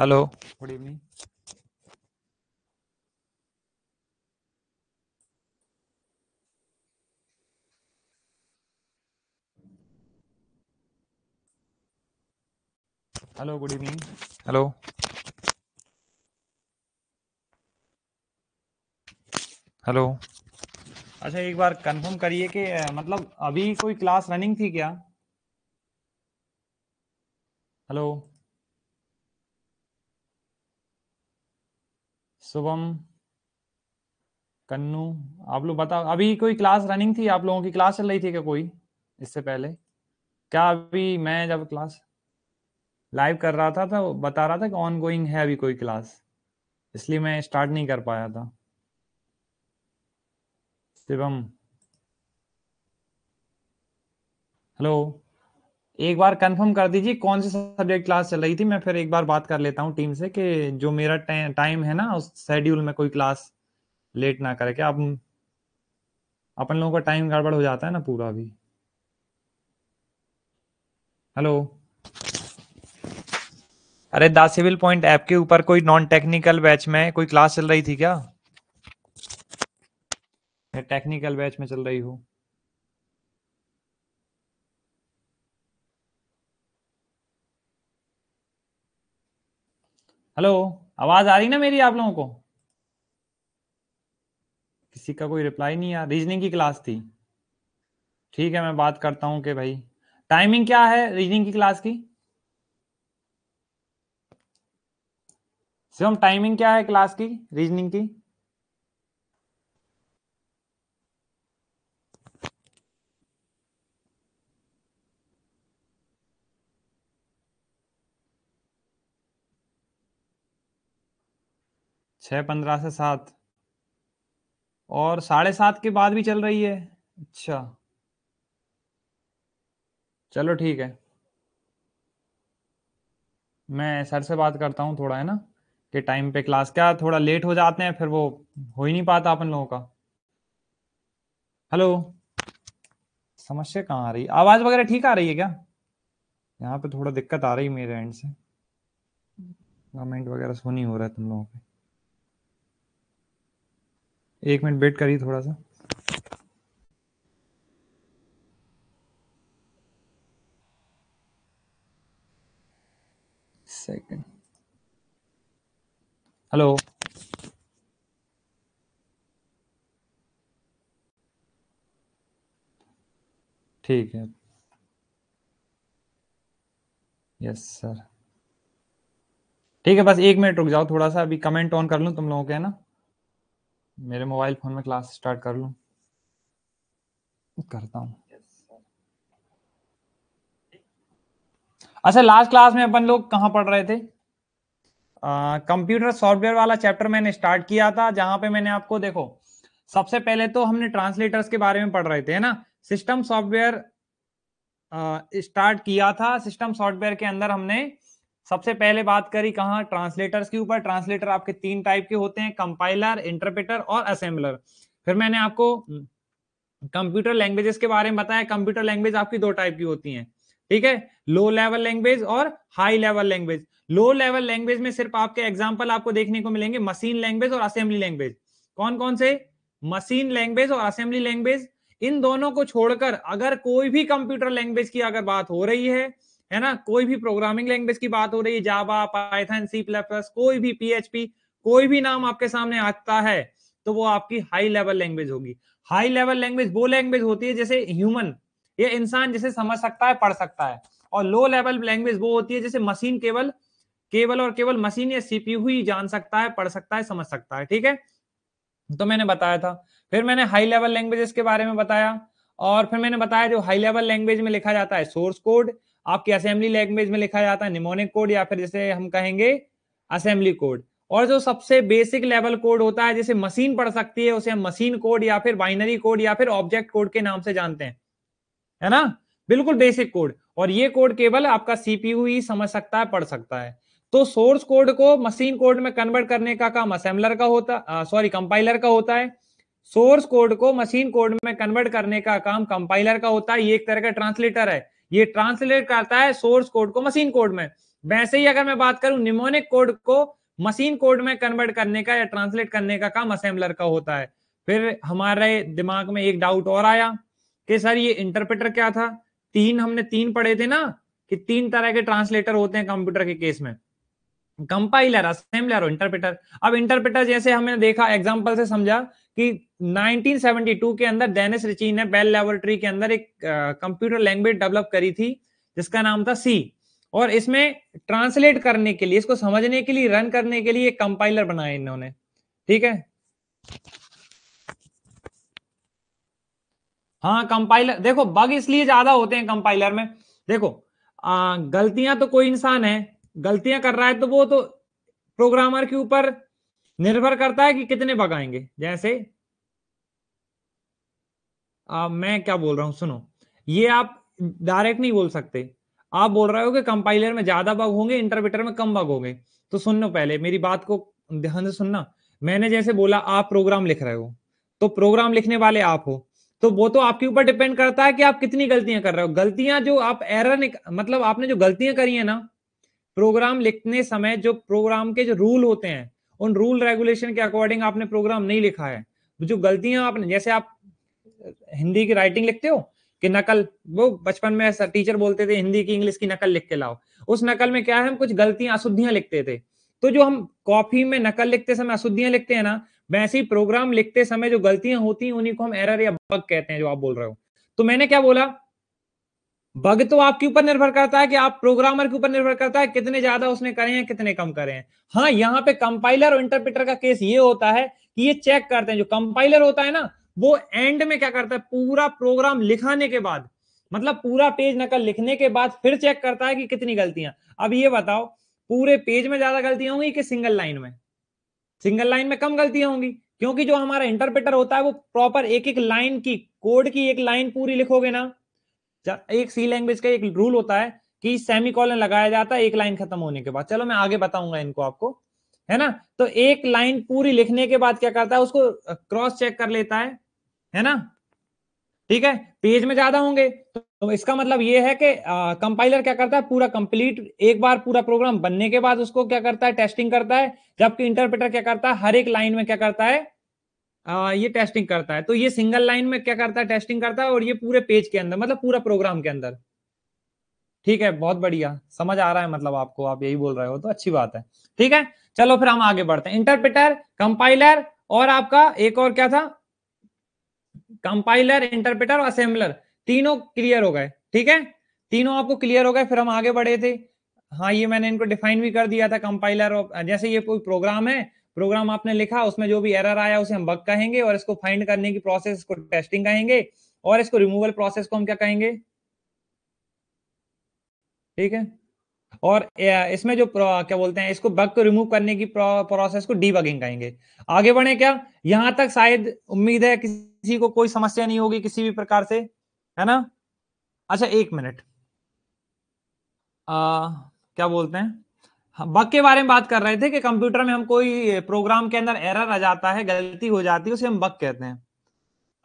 Hello good evening hello good evening hello hello अच्छा एक बार confirm करिए कि मतलब अभी कोई क्लास रनिंग थी क्या हेलो शुभम कन्नू आप लोग बताओ अभी कोई क्लास रनिंग थी आप लोगों की क्लास चल रही थी क्या कोई इससे पहले क्या अभी मैं जब क्लास लाइव कर रहा था तो बता रहा था कि ऑन गोइंग है अभी कोई क्लास इसलिए मैं स्टार्ट नहीं कर पाया था शिवम हेलो एक बार कंफर्म कर दीजिए कौन सी सब्जेक्ट क्लास चल रही थी मैं फिर एक बार बात कर लेता हूँ टीम से कि जो मेरा टाइम है ना उस शेड्यूल में कोई क्लास लेट ना करे क्या अब अपन लोगों का टाइम गड़बड़ हो जाता है ना पूरा भी हेलो अरे द सिविल पॉइंट ऐप के ऊपर कोई नॉन टेक्निकल बैच में कोई क्लास चल रही थी क्या टेक्निकल बैच में चल रही हूँ हेलो आवाज आ रही ना मेरी आप लोगों को किसी का कोई रिप्लाई नहीं आया रीजनिंग की क्लास थी ठीक है मैं बात करता हूं कि भाई टाइमिंग क्या है रीजनिंग की क्लास की सिर्फ टाइमिंग क्या है क्लास की रीजनिंग की छः पंद्रह से सात और साढ़े सात के बाद भी चल रही है अच्छा चलो ठीक है मैं सर से बात करता हूँ थोड़ा है ना कि टाइम पे क्लास क्या थोड़ा लेट हो जाते हैं फिर वो हो ही नहीं पाता अपन लोगों का हेलो समस्या कहाँ आ रही है आवाज़ वगैरह ठीक आ रही है क्या यहाँ पे थोड़ा दिक्कत आ रही है मेरे एंड से कमेंट वगैरह सो नहीं हो रहा है तुम लोगों के एक मिनट वेट करिए थोड़ा सा हेलो ठीक है यस सर ठीक है बस एक मिनट रुक जाओ थोड़ा सा अभी कमेंट ऑन कर लूँ तुम लोगों के है ना मेरे मोबाइल फोन में क्लास स्टार्ट कर लूँ करता हूँ अच्छा लास्ट क्लास में अपन लोग कहाँ पढ़ रहे थे कंप्यूटर सॉफ्टवेयर वाला चैप्टर मैंने स्टार्ट किया था जहां पे मैंने आपको देखो सबसे पहले तो हमने ट्रांसलेटर्स के बारे में पढ़ रहे थे है ना सिस्टम सॉफ्टवेयर स्टार्ट किया था सिस्टम सॉफ्टवेयर के अंदर हमने सबसे पहले बात करी कहा ट्रांसलेटर्स के ऊपर ट्रांसलेटर आपके तीन टाइप के होते हैं कंपाइलर इंटरप्रेटर और असेंबलर फिर मैंने आपको कंप्यूटर लैंग्वेजेस के बारे में बताया कंप्यूटर लैंग्वेज आपकी दो टाइप की होती हैं ठीक है लो लेवल लैंग्वेज और high level language low level language में सिर्फ आपके एग्जाम्पल आपको देखने को मिलेंगे मशीन लैंग्वेज और असेंबली लैंग्वेज कौन कौन से मशीन लैंग्वेज और असेंबली लैंग्वेज इन दोनों को छोड़कर अगर कोई भी कंप्यूटर लैंग्वेज की अगर बात हो रही है है ना कोई भी प्रोग्रामिंग लैंग्वेज की बात हो रही है जावा पाइथन सी प्लस कोई भी पीएचपी कोई भी नाम आपके सामने आता है तो वो आपकी हाई लेवल लैंग्वेज होगी हाई लेवल लैंग्वेज वो लैंग्वेज होती है जैसे ह्यूमन ये इंसान जिसे समझ सकता है पढ़ सकता है और लो लेवल लैंग्वेज वो होती है जैसे मशीन केवल केवल और केवल मशीन या सीपीयू ही जान सकता है पढ़ सकता है समझ सकता है ठीक है तो मैंने बताया था फिर मैंने हाई लेवल लैंग्वेजेस के बारे में बताया और फिर मैंने बताया जो हाई लेवल लैंग्वेज में लिखा जाता है सोर्स कोड आपकी असेंबली लैंग्वेज में लिखा जाता है निमोनिक कोड या फिर जैसे हम कहेंगे असेंबली कोड और जो सबसे बेसिक लेवल कोड होता है जैसे मशीन पढ़ सकती है उसे हम मशीन कोड या फिर बाइनरी कोड या फिर ऑब्जेक्ट कोड के नाम से जानते हैं है ना बिल्कुल बेसिक कोड और ये कोड केवल आपका सीपीयू ही समझ सकता है पढ़ सकता है तो सोर्स कोड को मशीन कोड में कन्वर्ट करने का काम असेंबलर का होता सॉरी कंपाइलर का होता है सोर्स कोड को मशीन कोड में कन्वर्ट करने का काम कंपाइलर का होता है ये एक तरह का ट्रांसलेटर है ये ट्रांसलेट करता है सोर्स कोड को मशीन कोड में वैसे ही अगर मैं बात करूं निमोनिक कोड को मशीन कोड में कन्वर्ट करने का या ट्रांसलेट करने का काम असेंबलर का होता है फिर हमारे दिमाग में एक डाउट और आया कि सर ये इंटरप्रेटर क्या था तीन हमने तीन पढ़े थे ना कि तीन तरह के ट्रांसलेटर होते हैं कंप्यूटर के केस में कंपाइलर असेंबलर और इंटरप्रेटर अब इंटरप्रेटर जैसे हमने देखा एग्जाम्पल से समझा कि 1972 के अंदर डेनिस रिची ने बेल लेबोरेटरी के अंदर एक कंप्यूटर लैंग्वेज डेवलप करी थी जिसका नाम था सी और इसमें ट्रांसलेट करने के लिए इसको समझने के लिए रन करने के लिए एक कंपाइलर बनाया इन्होंने ठीक है हाँ कंपाइलर देखो बग इसलिए ज्यादा होते हैं कंपाइलर में देखो आ, गलतियां तो कोई इंसान है गलतियां कर रहा है तो वो तो प्रोग्रामर के ऊपर निर्भर करता है कि कितने बग आएंगे जैसे आ, मैं क्या बोल रहा हूँ सुनो ये आप डायरेक्ट नहीं बोल सकते आप बोल रहे हो कि कंपाइलर में ज्यादा बग होंगे इंटरप्रेटर में कम बग होंगे तो सुन लो पहले मेरी बात को ध्यान से सुनना मैंने जैसे बोला आप प्रोग्राम लिख रहे हो तो प्रोग्राम लिखने वाले आप हो तो वो तो आपके ऊपर डिपेंड करता है कि आप कितनी गलतियां कर रहे हो गलतियां जो आप एरर मतलब आपने जो गलतियां करी है ना प्रोग्राम लिखने समय जो प्रोग्राम के जो रूल होते हैं उन रूल रेगुलेशन के अकॉर्डिंग आपने प्रोग्राम नहीं लिखा है जो गलतियां आपने जैसे आप हिंदी की राइटिंग लिखते हो कि नकल वो बचपन में ऐसा टीचर बोलते थे हिंदी की इंग्लिश की नकल लिख के लाओ उस नकल में क्या है हम कुछ गलतियां अशुद्धियां लिखते थे तो जो हम कॉपी में नकल लिखते समय अशुद्धियां लिखते हैं ना वैसे ही प्रोग्राम लिखते समय जो गलतियां होती हैं उन्हीं को हम एरर या बग कहते हैं जो आप बोल रहे हो तो मैंने क्या बोला बग तो आपके ऊपर निर्भर करता है कि आप प्रोग्रामर के ऊपर निर्भर करता है कितने ज्यादा उसने करे हैं कितने कम करे हैं हाँ यहाँ पे कंपाइलर और इंटरप्रेटर का केस ये होता है कि ये चेक करते हैं जो कंपाइलर होता है ना वो एंड में क्या करता है पूरा प्रोग्राम लिखाने के बाद मतलब पूरा पेज नकल लिखने के बाद फिर चेक करता है कि कितनी गलतियां अब ये बताओ पूरे पेज में ज्यादा गलतियां होंगी कि सिंगल लाइन में सिंगल लाइन में कम गलतियां होंगी क्योंकि जो हमारा इंटरप्रेटर होता है वो प्रॉपर एक एक लाइन की कोड की एक लाइन पूरी लिखोगे ना एक सी लैंग्वेज का एक रूल होता है कि सेमी कॉलन लगाया जाता है एक लाइन खत्म होने के बाद चलो मैं आगे बताऊंगा इनको आपको है ना तो एक लाइन पूरी लिखने के बाद क्या करता है उसको क्रॉस चेक कर लेता है है ना ठीक है पेज में ज्यादा होंगे तो इसका मतलब ये है कि कंपाइलर क्या करता है पूरा कंप्लीट एक बार पूरा प्रोग्राम बनने के बाद उसको क्या करता है टेस्टिंग करता है जबकि इंटरप्रेटर क्या करता है हर एक लाइन में क्या करता है आ, ये टेस्टिंग करता है तो ये सिंगल लाइन में क्या करता है टेस्टिंग करता है और ये पूरे पेज के अंदर मतलब पूरा प्रोग्राम के अंदर ठीक है बहुत बढ़िया समझ आ रहा है मतलब आपको आप यही बोल रहे हो तो अच्छी बात है ठीक है चलो फिर हम आगे बढ़ते हैं इंटरप्रेटर कंपाइलर और आपका एक और क्या था कंपाइलर इंटरप्रेटर और असेंबलर तीनों क्लियर हो गए ठीक है तीनों आपको क्लियर हो गए फिर हम आगे बढ़े थे हाँ ये मैंने इनको डिफाइन भी कर दिया था कंपाइलर और जैसे ये कोई प्रोग्राम है प्रोग्राम आपने लिखा उसमें जो भी एरर आया उसे हम बग कहेंगे और इसको फाइंड करने की प्रोसेस को टेस्टिंग कहेंगे और इसको रिमूवल प्रोसेस को हम क्या कहेंगे ठीक है और इसमें जो क्या बोलते हैं इसको बग को रिमूव करने की प्रोसेस को डीबगिंग कहेंगे आगे बढ़े क्या यहां तक शायद उम्मीद है किसी किसी को कोई समस्या नहीं होगी किसी भी प्रकार से है ना अच्छा एक मिनट क्या बोलते हैं बग हाँ, के बारे में बात कर रहे थे कि कंप्यूटर में हम कोई प्रोग्राम के अंदर एरर आ जाता है गलती हो जाती है उसे हम बग कहते हैं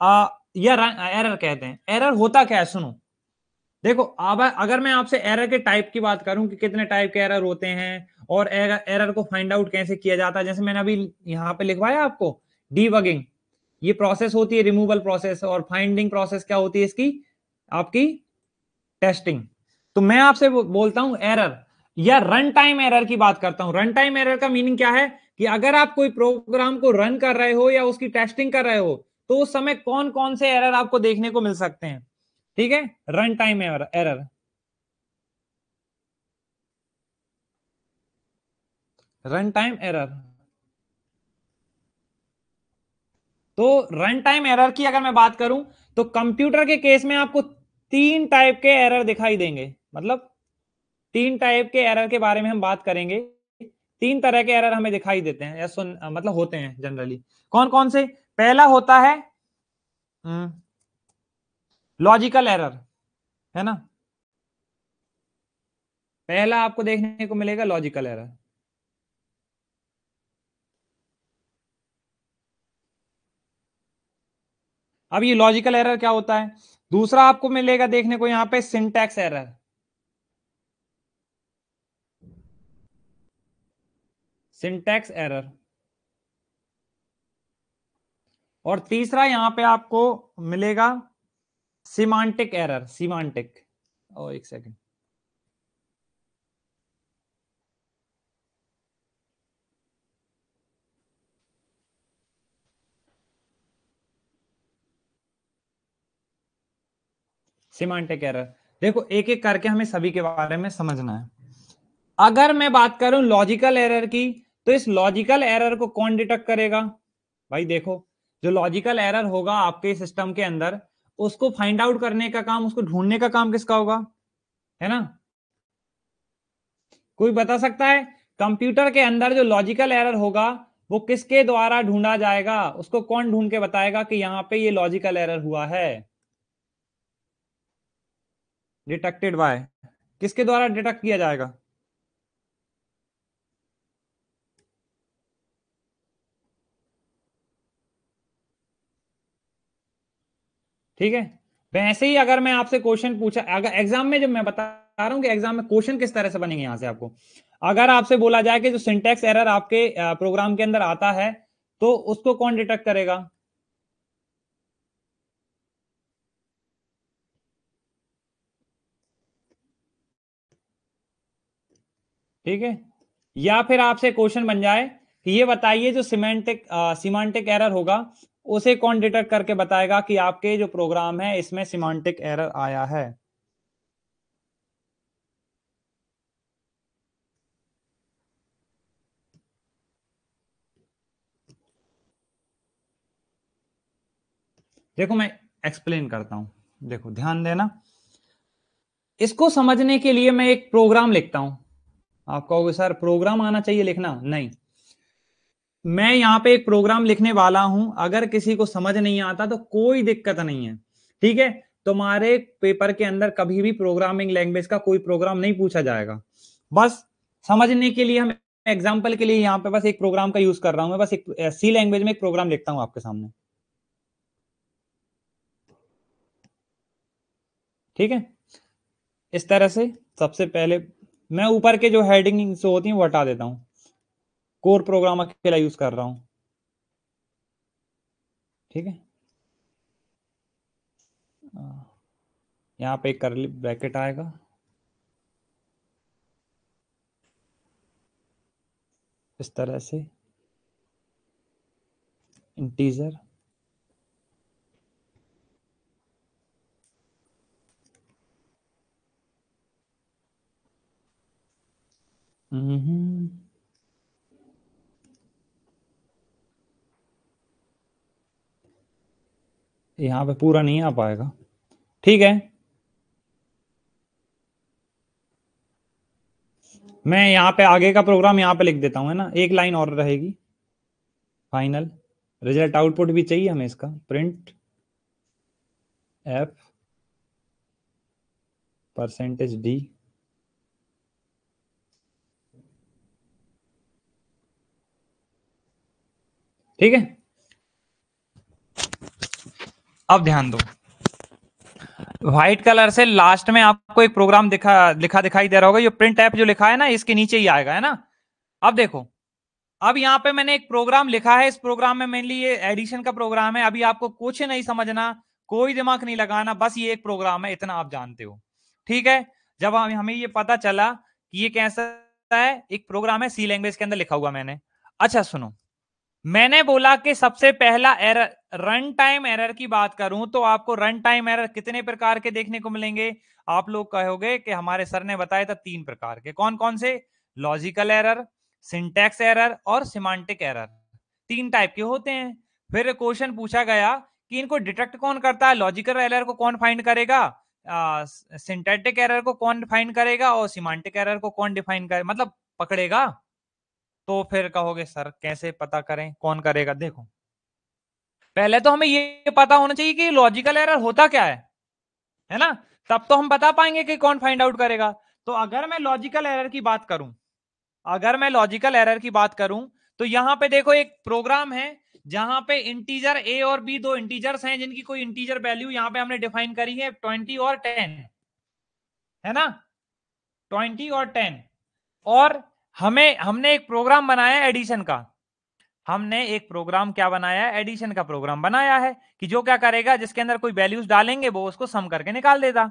आ, या एरर कहते हैं एरर होता क्या है सुनो देखो अब अगर मैं आपसे एरर के टाइप की बात करूं कि कितने टाइप के एरर होते हैं और एर, एरर को फाइंड आउट कैसे किया जाता है जैसे मैंने अभी यहाँ पे लिखवाया आपको डीबगिंग ये प्रोसेस होती है रिमूवल प्रोसेस और फाइंडिंग प्रोसेस क्या होती है इसकी आपकी टेस्टिंग तो मैं आपसे बोलता हूं एरर या रन टाइम एरर की बात करता हूं रन टाइम एरर का मीनिंग क्या है कि अगर आप कोई प्रोग्राम को रन कर रहे हो या उसकी टेस्टिंग कर रहे हो तो उस समय कौन कौन से एरर आपको देखने को मिल सकते हैं ठीक है run time error run time error तो रन टाइम एरर की अगर मैं बात करूं तो कंप्यूटर के केस में आपको तीन टाइप के एरर दिखाई देंगे मतलब तीन टाइप के एरर के बारे में हम बात करेंगे तीन तरह के एरर हमें दिखाई देते हैं या सुन मतलब होते हैं जनरली कौन कौन से पहला होता है लॉजिकल हम्म, एरर है ना पहला आपको देखने को मिलेगा लॉजिकल एरर अब ये लॉजिकल एरर क्या होता है दूसरा आपको मिलेगा देखने को यहां पे सिंटैक्स एरर सिंटैक्स एरर और तीसरा यहां पे आपको मिलेगा सीमांटिक एरर सीमांटिक ओ एक सेकंड सिमांटिक एरर देखो एक एक करके हमें सभी के बारे में समझना है अगर मैं बात करूं लॉजिकल एरर की तो इस लॉजिकल एरर को कौन डिटेक्ट करेगा भाई देखो जो लॉजिकल एरर होगा आपके सिस्टम के अंदर उसको फाइंड आउट करने का काम उसको ढूंढने का काम किसका होगा है ना कोई बता सकता है कंप्यूटर के अंदर जो लॉजिकल एरर होगा वो किसके द्वारा ढूंढा जाएगा उसको कौन ढूंढ के बताएगा कि यहाँ पे ये लॉजिकल एरर हुआ है डिटेक्टेड बाय किसके द्वारा डिटेक्ट किया जाएगा ठीक है वैसे तो ही अगर मैं आपसे क्वेश्चन पूछा अगर एग्जाम में जब मैं बता रहा हूं कि एग्जाम में क्वेश्चन किस तरह से बनेंगे यहां से आपको अगर आपसे बोला जाए कि जो सिंटेक्स एरर आपके प्रोग्राम के अंदर आता है तो उसको कौन डिटेक्ट करेगा ठीक है या फिर आपसे क्वेश्चन बन जाए कि ये बताइए जो सिमेंटिक सिमांटिक एरर होगा उसे कौन डिटेक्ट करके बताएगा कि आपके जो प्रोग्राम है इसमें सिमांटिक एरर आया है देखो मैं एक्सप्लेन करता हूं देखो ध्यान देना इसको समझने के लिए मैं एक प्रोग्राम लिखता हूं आप कहोगे सर प्रोग्राम आना चाहिए लिखना नहीं मैं यहाँ पे एक प्रोग्राम लिखने वाला हूं अगर किसी को समझ नहीं आता तो कोई दिक्कत नहीं है ठीक है तुम्हारे पेपर के अंदर कभी भी प्रोग्रामिंग लैंग्वेज का कोई प्रोग्राम नहीं पूछा जाएगा बस समझने के लिए हम एग्जाम्पल के लिए यहाँ पे बस एक प्रोग्राम का यूज कर रहा हूं मैं बस एक सी लैंग्वेज में एक प्रोग्राम लिखता हूँ आपके सामने ठीक है इस तरह से सबसे पहले मैं ऊपर के जो हेडिंग से होती है वो हटा देता हूँ कोर प्रोग्राम अकेला यूज कर रहा हूं ठीक है यहां पे करली ब्रैकेट आएगा इस तरह से इंटीजर यहां mm-hmm. यहाँ पे पूरा नहीं आ पाएगा ठीक है मैं यहाँ पे आगे का प्रोग्राम यहाँ पे लिख देता हूँ है ना एक लाइन और रहेगी फाइनल रिजल्ट आउटपुट भी चाहिए हमें इसका प्रिंट एफ परसेंटेज डी ठीक है अब ध्यान दो व्हाइट कलर से लास्ट में आपको एक प्रोग्राम दिखा लिखा दिखाई दे रहा होगा ये प्रिंट ऐप जो लिखा है ना इसके नीचे ही आएगा है ना अब देखो अब यहाँ पे मैंने एक प्रोग्राम लिखा है इस प्रोग्राम में मेनली ये एडिशन का प्रोग्राम है अभी आपको कुछ नहीं समझना कोई दिमाग नहीं लगाना बस ये एक प्रोग्राम है इतना आप जानते हो ठीक है जब हम हमें ये पता चला कि ये कैसा है एक प्रोग्राम है सी लैंग्वेज के अंदर लिखा हुआ मैंने अच्छा सुनो मैंने बोला कि सबसे पहला एरर रन टाइम एरर की बात करूं तो आपको रन टाइम एरर कितने प्रकार के देखने को मिलेंगे आप लोग कहोगे कि हमारे सर ने बताया था तीन प्रकार के कौन कौन से लॉजिकल एरर सिंटैक्स एरर और सिमांटिक एरर तीन टाइप के होते हैं फिर क्वेश्चन पूछा गया कि इनको डिटेक्ट कौन करता है लॉजिकल एरर को कौन फाइंड करेगा सिंटेटिक एरर को कौन डिफाइन करेगा और सिमांटिक एरर को कौन डिफाइन करेगा मतलब पकड़ेगा तो फिर कहोगे सर कैसे पता करें कौन करेगा देखो पहले तो हमें ये पता होना चाहिए कि लॉजिकल एरर होता क्या है है ना तब तो हम बता पाएंगे कि कौन फाइंड आउट करेगा तो अगर मैं लॉजिकल एरर की बात करूं अगर मैं लॉजिकल एरर की बात करूं तो यहां पे देखो एक प्रोग्राम है जहां पे इंटीजर ए और बी दो इंटीजर्स हैं जिनकी कोई इंटीजर वैल्यू यहां पे हमने डिफाइन करी है ट्वेंटी और टेन है ना ट्वेंटी और टेन और हमें हमने एक प्रोग्राम बनाया एडिशन का हमने एक प्रोग्राम क्या बनाया एडिशन का प्रोग्राम बनाया है कि जो क्या करेगा जिसके अंदर कोई वैल्यूज डालेंगे वो उसको सम करके निकाल देगा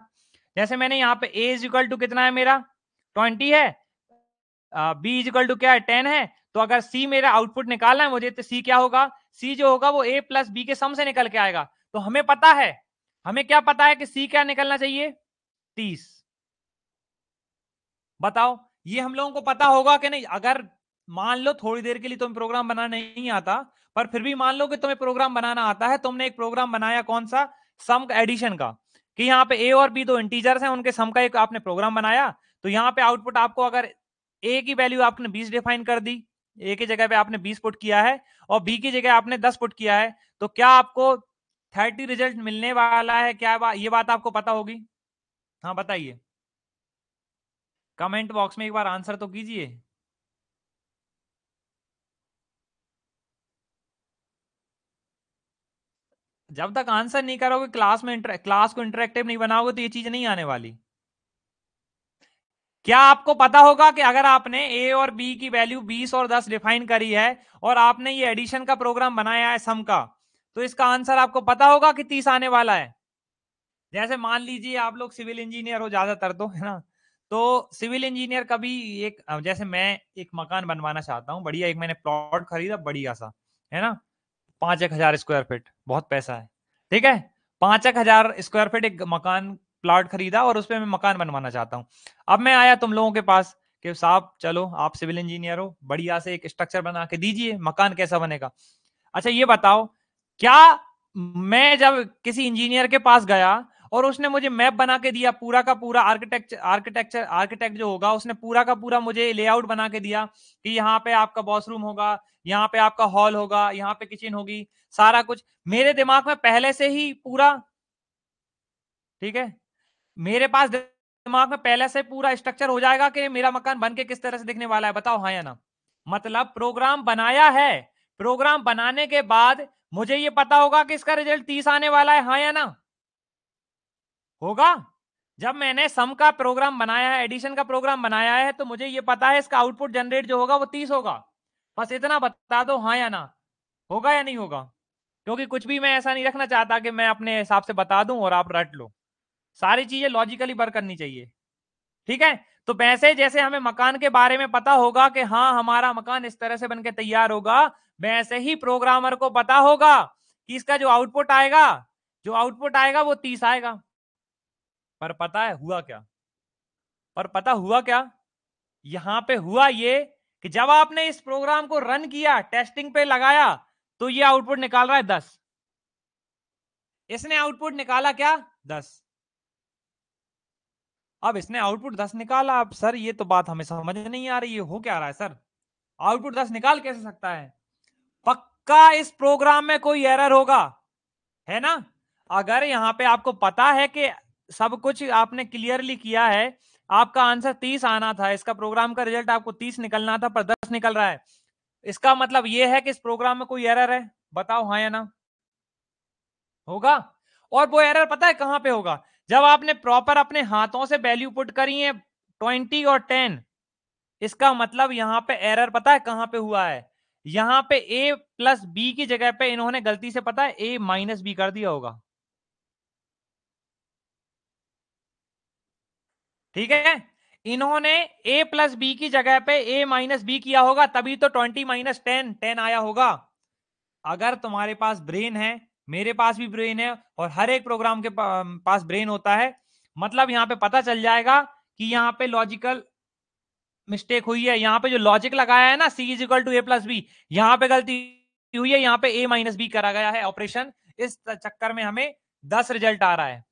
जैसे मैंने यहाँ पे ए इक्वल टू कितना है मेरा ट्वेंटी है बी इज इक्वल टू क्या है टेन है तो अगर सी मेरा आउटपुट निकालना है मुझे तो सी क्या होगा सी जो होगा वो ए प्लस बी के सम से निकल के आएगा तो हमें पता है हमें क्या पता है कि सी क्या निकलना चाहिए तीस बताओ ये हम लोगों को पता होगा कि नहीं अगर मान लो थोड़ी देर के लिए तुम्हें प्रोग्राम बनाना नहीं आता पर फिर भी मान लो कि तुम्हें प्रोग्राम बनाना आता है तुमने एक प्रोग्राम बनाया कौन सा सम एडिशन का कि यहाँ पे ए और बी दो इंटीजर्स हैं उनके सम का एक आपने प्रोग्राम बनाया तो यहाँ पे आउटपुट आपको अगर ए की वैल्यू आपने 20 डिफाइन कर दी ए की जगह पे आपने 20 पुट किया है और बी की जगह आपने 10 पुट किया है तो क्या आपको 30 रिजल्ट मिलने वाला है क्या बा, ये बात आपको पता होगी हाँ बताइए कमेंट बॉक्स में एक बार आंसर तो कीजिए जब तक आंसर नहीं करोगे क्लास में क्लास को इंटरेक्टिव नहीं बनाओगे तो ये चीज नहीं आने वाली क्या आपको पता होगा कि अगर आपने ए और बी की वैल्यू 20 और 10 डिफाइन करी है और आपने ये एडिशन का प्रोग्राम बनाया है सम का तो इसका आंसर आपको पता होगा कि 30 आने वाला है जैसे मान लीजिए आप लोग सिविल इंजीनियर हो ज्यादातर तो है ना तो सिविल इंजीनियर का भी एक जैसे मैं एक मकान बनवाना चाहता हूँ बढ़िया एक मैंने प्लॉट खरीदा बढ़िया सा है ना पांच एक हजार स्क्वायर फीट बहुत पैसा है ठीक है पांच एक हजार स्क्वायर फीट एक मकान प्लॉट खरीदा और उसपे मैं मकान बनवाना चाहता हूँ अब मैं आया तुम लोगों के पास कि साहब चलो आप सिविल इंजीनियर हो बढ़िया से एक स्ट्रक्चर बना के दीजिए मकान कैसा बनेगा अच्छा ये बताओ क्या मैं जब किसी इंजीनियर के पास गया और उसने मुझे मैप बना के दिया पूरा का पूरा आर्किटेक्चर आर्किटेक्चर आर्किटेक्ट जो होगा उसने पूरा का पूरा मुझे लेआउट बना के दिया कि यहाँ पे आपका वॉशरूम होगा यहाँ पे आपका हॉल होगा यहाँ पे किचन होगी सारा कुछ मेरे दिमाग में पहले से ही पूरा ठीक है मेरे पास दिमाग में पहले से पूरा स्ट्रक्चर हो जाएगा कि मेरा मकान बन के किस तरह से दिखने वाला है बताओ हाँ या ना मतलब प्रोग्राम बनाया है प्रोग्राम बनाने के बाद मुझे ये पता होगा कि इसका रिजल्ट तीस आने वाला है हाँ या ना होगा जब मैंने सम का प्रोग्राम बनाया है एडिशन का प्रोग्राम बनाया है तो मुझे ये पता है इसका आउटपुट जनरेट जो होगा वो तीस होगा बस इतना बता दो हाँ या ना होगा या नहीं होगा क्योंकि कुछ भी मैं ऐसा नहीं रखना चाहता कि मैं अपने हिसाब से बता दूं और आप रट लो सारी चीजें लॉजिकली वर्क करनी चाहिए ठीक है तो वैसे जैसे हमें मकान के बारे में पता होगा कि हाँ हमारा मकान इस तरह से बनकर तैयार होगा वैसे ही प्रोग्रामर को पता होगा कि इसका जो आउटपुट आएगा जो आउटपुट आएगा वो तीस आएगा पर पता है हुआ क्या पर पता हुआ क्या यहां पे हुआ ये कि जब आपने इस प्रोग्राम को रन किया टेस्टिंग पे लगाया तो ये आउटपुट निकाल रहा है दस इसने आउटपुट निकाला क्या दस अब इसने आउटपुट दस निकाला अब सर ये तो बात हमें समझ नहीं आ रही है हो क्या रहा है सर आउटपुट दस निकाल कैसे सकता है पक्का इस प्रोग्राम में कोई एरर होगा है ना अगर यहां पे आपको पता है कि सब कुछ आपने क्लियरली किया है आपका आंसर तीस आना था इसका प्रोग्राम का रिजल्ट आपको तीस निकलना था पर दस निकल रहा है इसका मतलब यह है कि इस प्रोग्राम में कोई एरर है बताओ हाँ या ना होगा और वो एरर पता है कहां पे होगा जब आपने प्रॉपर अपने हाथों से वैल्यू पुट करी है ट्वेंटी और टेन इसका मतलब यहां पे एरर पता है कहां पे हुआ है यहां पे ए प्लस बी की जगह पे इन्होंने गलती से पता है ए माइनस बी कर दिया होगा ठीक है इन्होंने a प्लस बी की जगह पे a माइनस बी किया होगा तभी तो 20 माइनस टेन टेन आया होगा अगर तुम्हारे पास ब्रेन है मेरे पास भी ब्रेन है और हर एक प्रोग्राम के पास ब्रेन होता है मतलब यहाँ पे पता चल जाएगा कि यहाँ पे लॉजिकल मिस्टेक हुई है यहाँ पे जो लॉजिक लगाया है ना C is equal to A plus B यहाँ पे गलती हुई है यहाँ पे ए माइनस बी करा गया है ऑपरेशन इस चक्कर में हमें दस रिजल्ट आ रहा है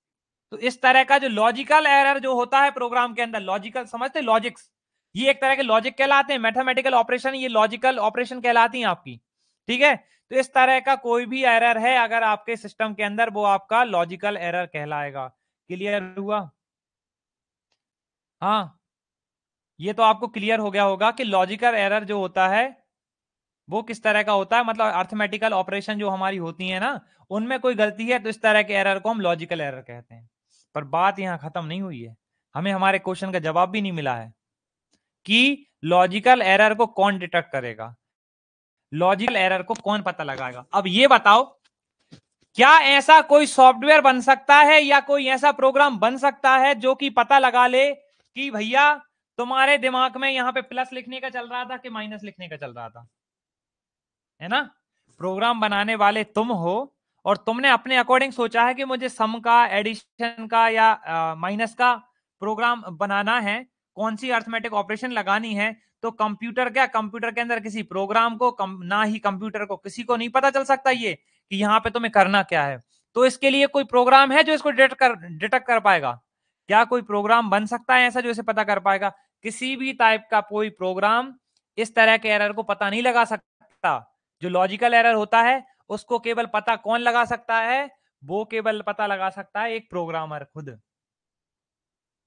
तो इस तरह का जो लॉजिकल एरर जो होता है प्रोग्राम के अंदर लॉजिकल समझते लॉजिक्स ये एक तरह के लॉजिक कहलाते हैं मैथमेटिकल ऑपरेशन ये लॉजिकल ऑपरेशन कहलाती है आपकी ठीक है तो इस तरह का कोई भी एरर है अगर आपके सिस्टम के अंदर वो आपका लॉजिकल एरर कहलाएगा क्लियर हुआ हाँ ये तो आपको क्लियर हो गया होगा कि लॉजिकल एरर जो होता है वो किस तरह का होता है मतलब अर्थमेटिकल ऑपरेशन जो हमारी होती है ना उनमें कोई गलती है तो इस तरह के एरर को हम लॉजिकल एरर कहते हैं पर बात यहां खत्म नहीं हुई है हमें हमारे क्वेश्चन का जवाब भी नहीं मिला है कि लॉजिकल एरर को कौन डिटेक्ट करेगा लॉजिकल एरर को कौन पता लगाएगा अब ये बताओ क्या ऐसा कोई सॉफ्टवेयर बन सकता है या कोई ऐसा प्रोग्राम बन सकता है जो कि पता लगा ले कि भैया तुम्हारे दिमाग में यहां पे प्लस लिखने का चल रहा था कि माइनस लिखने का चल रहा था है ना प्रोग्राम बनाने वाले तुम हो और तुमने अपने अकॉर्डिंग सोचा है कि मुझे सम का एडिशन का या माइनस uh, का प्रोग्राम बनाना है कौन सी अर्थमेटिक ऑपरेशन लगानी है तो कंप्यूटर क्या कंप्यूटर के अंदर किसी प्रोग्राम को कम, ना ही कंप्यूटर को किसी को नहीं पता चल सकता ये कि यहाँ पे तुम्हें करना क्या है तो इसके लिए कोई प्रोग्राम है जो इसको डिटेक्ट कर डिटेक्ट कर पाएगा क्या कोई प्रोग्राम बन सकता है ऐसा जो इसे पता कर पाएगा किसी भी टाइप का कोई प्रोग्राम इस तरह के एरर को पता नहीं लगा सकता जो लॉजिकल एरर होता है उसको केवल पता कौन लगा सकता है वो केवल पता लगा सकता है एक प्रोग्रामर खुद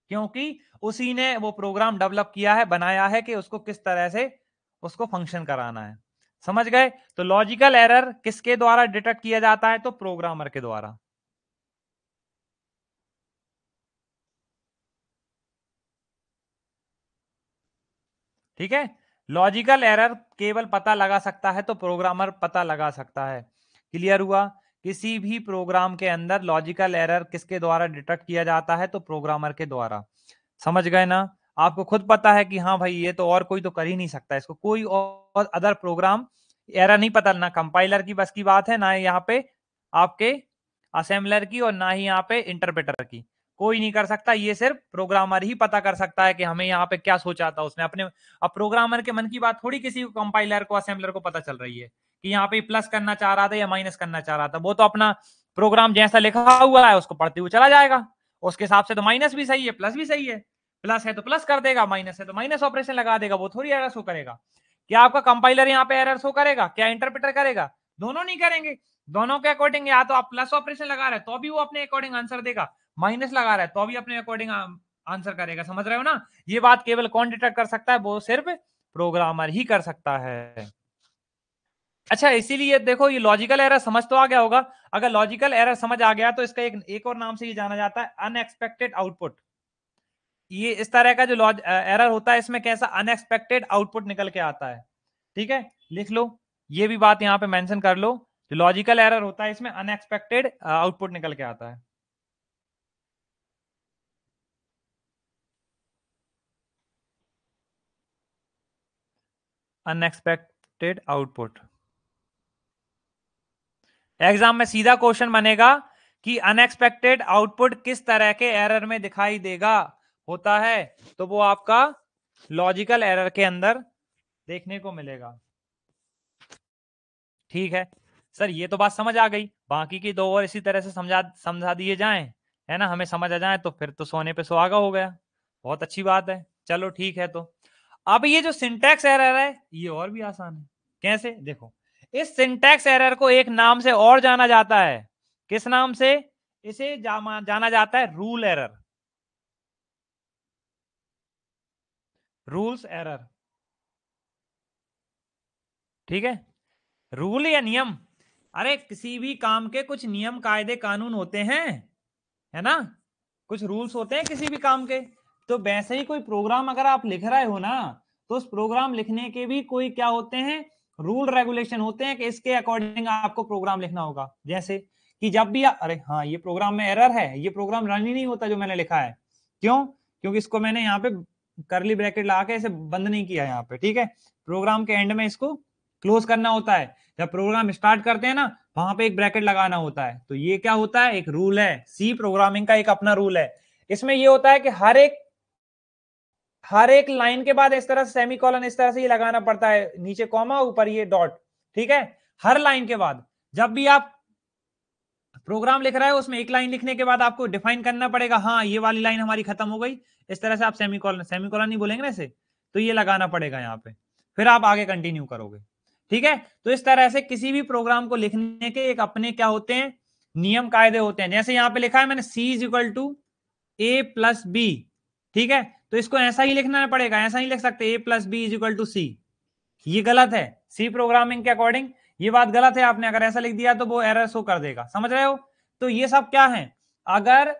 क्योंकि उसी ने वो प्रोग्राम डेवलप किया है बनाया है कि उसको किस तरह से उसको फंक्शन कराना है समझ गए तो लॉजिकल एरर किसके द्वारा डिटेक्ट किया जाता है तो प्रोग्रामर के द्वारा ठीक है लॉजिकल एरर केवल पता लगा सकता है तो प्रोग्रामर पता लगा सकता है क्लियर हुआ किसी भी प्रोग्राम के अंदर लॉजिकल एरर किसके द्वारा डिटेक्ट किया जाता है तो प्रोग्रामर के द्वारा समझ गए ना आपको खुद पता है कि हाँ भाई ये तो और कोई तो कर ही नहीं सकता इसको कोई और अदर प्रोग्राम एरर नहीं पता ना कंपाइलर की बस की बात है ना यहाँ पे आपके असेंबलर की और ना ही यहाँ पे इंटरप्रेटर की कोई नहीं कर सकता ये सिर्फ प्रोग्रामर ही पता कर सकता है कि हमें यहाँ पे क्या सोचा था उसने अपने अब प्रोग्रामर के मन की बात थोड़ी किसी को कंपाइलर को असेंबलर को पता चल रही है कि यहाँ पे प्लस करना चाह रहा था या माइनस करना चाह रहा था वो तो अपना प्रोग्राम जैसा लिखा हुआ है उसको पढ़ते हुए चला जाएगा उसके हिसाब से तो माइनस भी सही है प्लस भी सही है प्लस है तो प्लस कर देगा माइनस है तो माइनस ऑपरेशन लगा देगा वो थोड़ी एरर शो करेगा क्या आपका कंपाइलर यहाँ पे एरर शो करेगा क्या इंटरप्रेटर करेगा दोनों नहीं करेंगे दोनों के अकॉर्डिंग या तो आप प्लस ऑपरेशन लगा रहे तो भी वो अपने अकॉर्डिंग आंसर देगा माइनस लगा रहा है तो अभी अपने अकॉर्डिंग आंसर करेगा समझ रहे हो ना ये बात केवल कौन डिटेक्ट कर सकता है वो सिर्फ प्रोग्रामर ही कर सकता है अच्छा इसीलिए देखो ये लॉजिकल एरर समझ तो आ गया होगा अगर लॉजिकल एरर समझ आ गया तो इसका एक एक और नाम से ये जाना जाता है अनएक्सपेक्टेड आउटपुट ये इस तरह का जो लॉज एरर होता है इसमें कैसा अनएक्सपेक्टेड आउटपुट निकल के आता है ठीक है लिख लो ये भी बात यहाँ पे मेंशन कर लो जो लॉजिकल एरर होता है इसमें अनएक्सपेक्टेड आउटपुट निकल के आता है अनएक्सपेक्टेड आउटपुट एग्जाम में सीधा क्वेश्चन बनेगा कि अनएक्सपेक्टेड आउटपुट किस तरह के एरर में दिखाई देगा होता है तो वो आपका लॉजिकल एरर के अंदर देखने को मिलेगा ठीक है सर ये तो बात समझ आ गई बाकी की दो और इसी तरह से समझा समझा दिए जाए है ना हमें समझ आ जाए तो फिर तो सोने पे सुहागा हो गया बहुत अच्छी बात है चलो ठीक है तो अब ये जो सिंटैक्स एरर है ये और भी आसान है कैसे देखो इस सिंटैक्स एरर को एक नाम से और जाना जाता है किस नाम से इसे जाना जाता है रूल एरर रूल्स एरर ठीक है रूल या नियम अरे किसी भी काम के कुछ नियम कायदे कानून होते हैं है ना कुछ रूल्स होते हैं किसी भी काम के तो वैसे ही कोई प्रोग्राम अगर आप लिख रहे हो ना तो उस प्रोग्राम लिखने के भी कोई क्या होते हैं रूल रेगुलेशन होते हैं कि इसके अकॉर्डिंग आपको प्रोग्राम लिखना होगा जैसे कि जब भी अरे हाँ ये प्रोग्राम में एरर है ये प्रोग्राम रन ही नहीं होता जो मैंने लिखा है क्यों क्योंकि इसको मैंने यहाँ पे करली ब्रैकेट लगा के इसे बंद नहीं किया यहाँ पे ठीक है प्रोग्राम के एंड में इसको क्लोज करना होता है जब प्रोग्राम स्टार्ट करते हैं ना वहां पे एक ब्रैकेट लगाना होता है तो ये क्या होता है एक रूल है सी प्रोग्रामिंग का एक अपना रूल है इसमें ये होता है कि हर एक हर एक लाइन के बाद इस तरह से सेमी कॉलन इस तरह से ये लगाना पड़ता है नीचे कॉमा ऊपर ये डॉट ठीक है हर लाइन के बाद जब भी आप प्रोग्राम लिख रहे हो उसमें एक लाइन लिखने के बाद आपको डिफाइन करना पड़ेगा हाँ ये वाली लाइन हमारी खत्म हो गई इस तरह से आप सेमी कॉलन सेमी कॉलन नहीं बोलेंगे ना इसे तो ये लगाना पड़ेगा यहाँ पे फिर आप आगे कंटिन्यू करोगे ठीक है तो इस तरह से किसी भी प्रोग्राम को लिखने के एक अपने क्या होते हैं नियम कायदे होते हैं जैसे यहाँ पे लिखा है मैंने C is equal to A plus B ठीक है तो इसको ऐसा ही लिखना पड़ेगा ऐसा ही लिख सकते A plus B is equal to C ये गलत है सी प्रोग्रामिंग के अकॉर्डिंग ये बात गलत है आपने अगर ऐसा लिख दिया तो वो एरर शो कर देगा समझ रहे हो तो ये सब क्या है अगर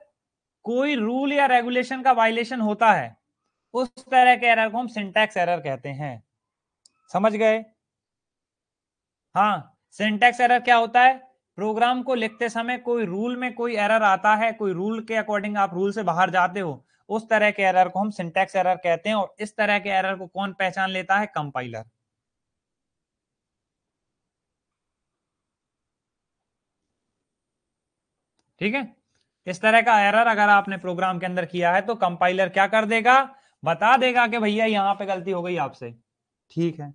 कोई रूल या रेगुलेशन का वायलेशन होता है उस तरह के एरर को हम सिंटेक्स एरर कहते हैं समझ गए हाँ सिंटेक्स एरर क्या होता है प्रोग्राम को लिखते समय कोई रूल में कोई एरर आता है कोई रूल के अकॉर्डिंग आप रूल से बाहर जाते हो उस तरह के एरर को हम सिंटेक्स एरर कहते हैं और इस तरह के एरर को कौन पहचान लेता है कंपाइलर ठीक है इस तरह का एरर अगर आपने प्रोग्राम के अंदर किया है तो कंपाइलर क्या कर देगा बता देगा कि भैया यहां पे गलती हो गई आपसे ठीक है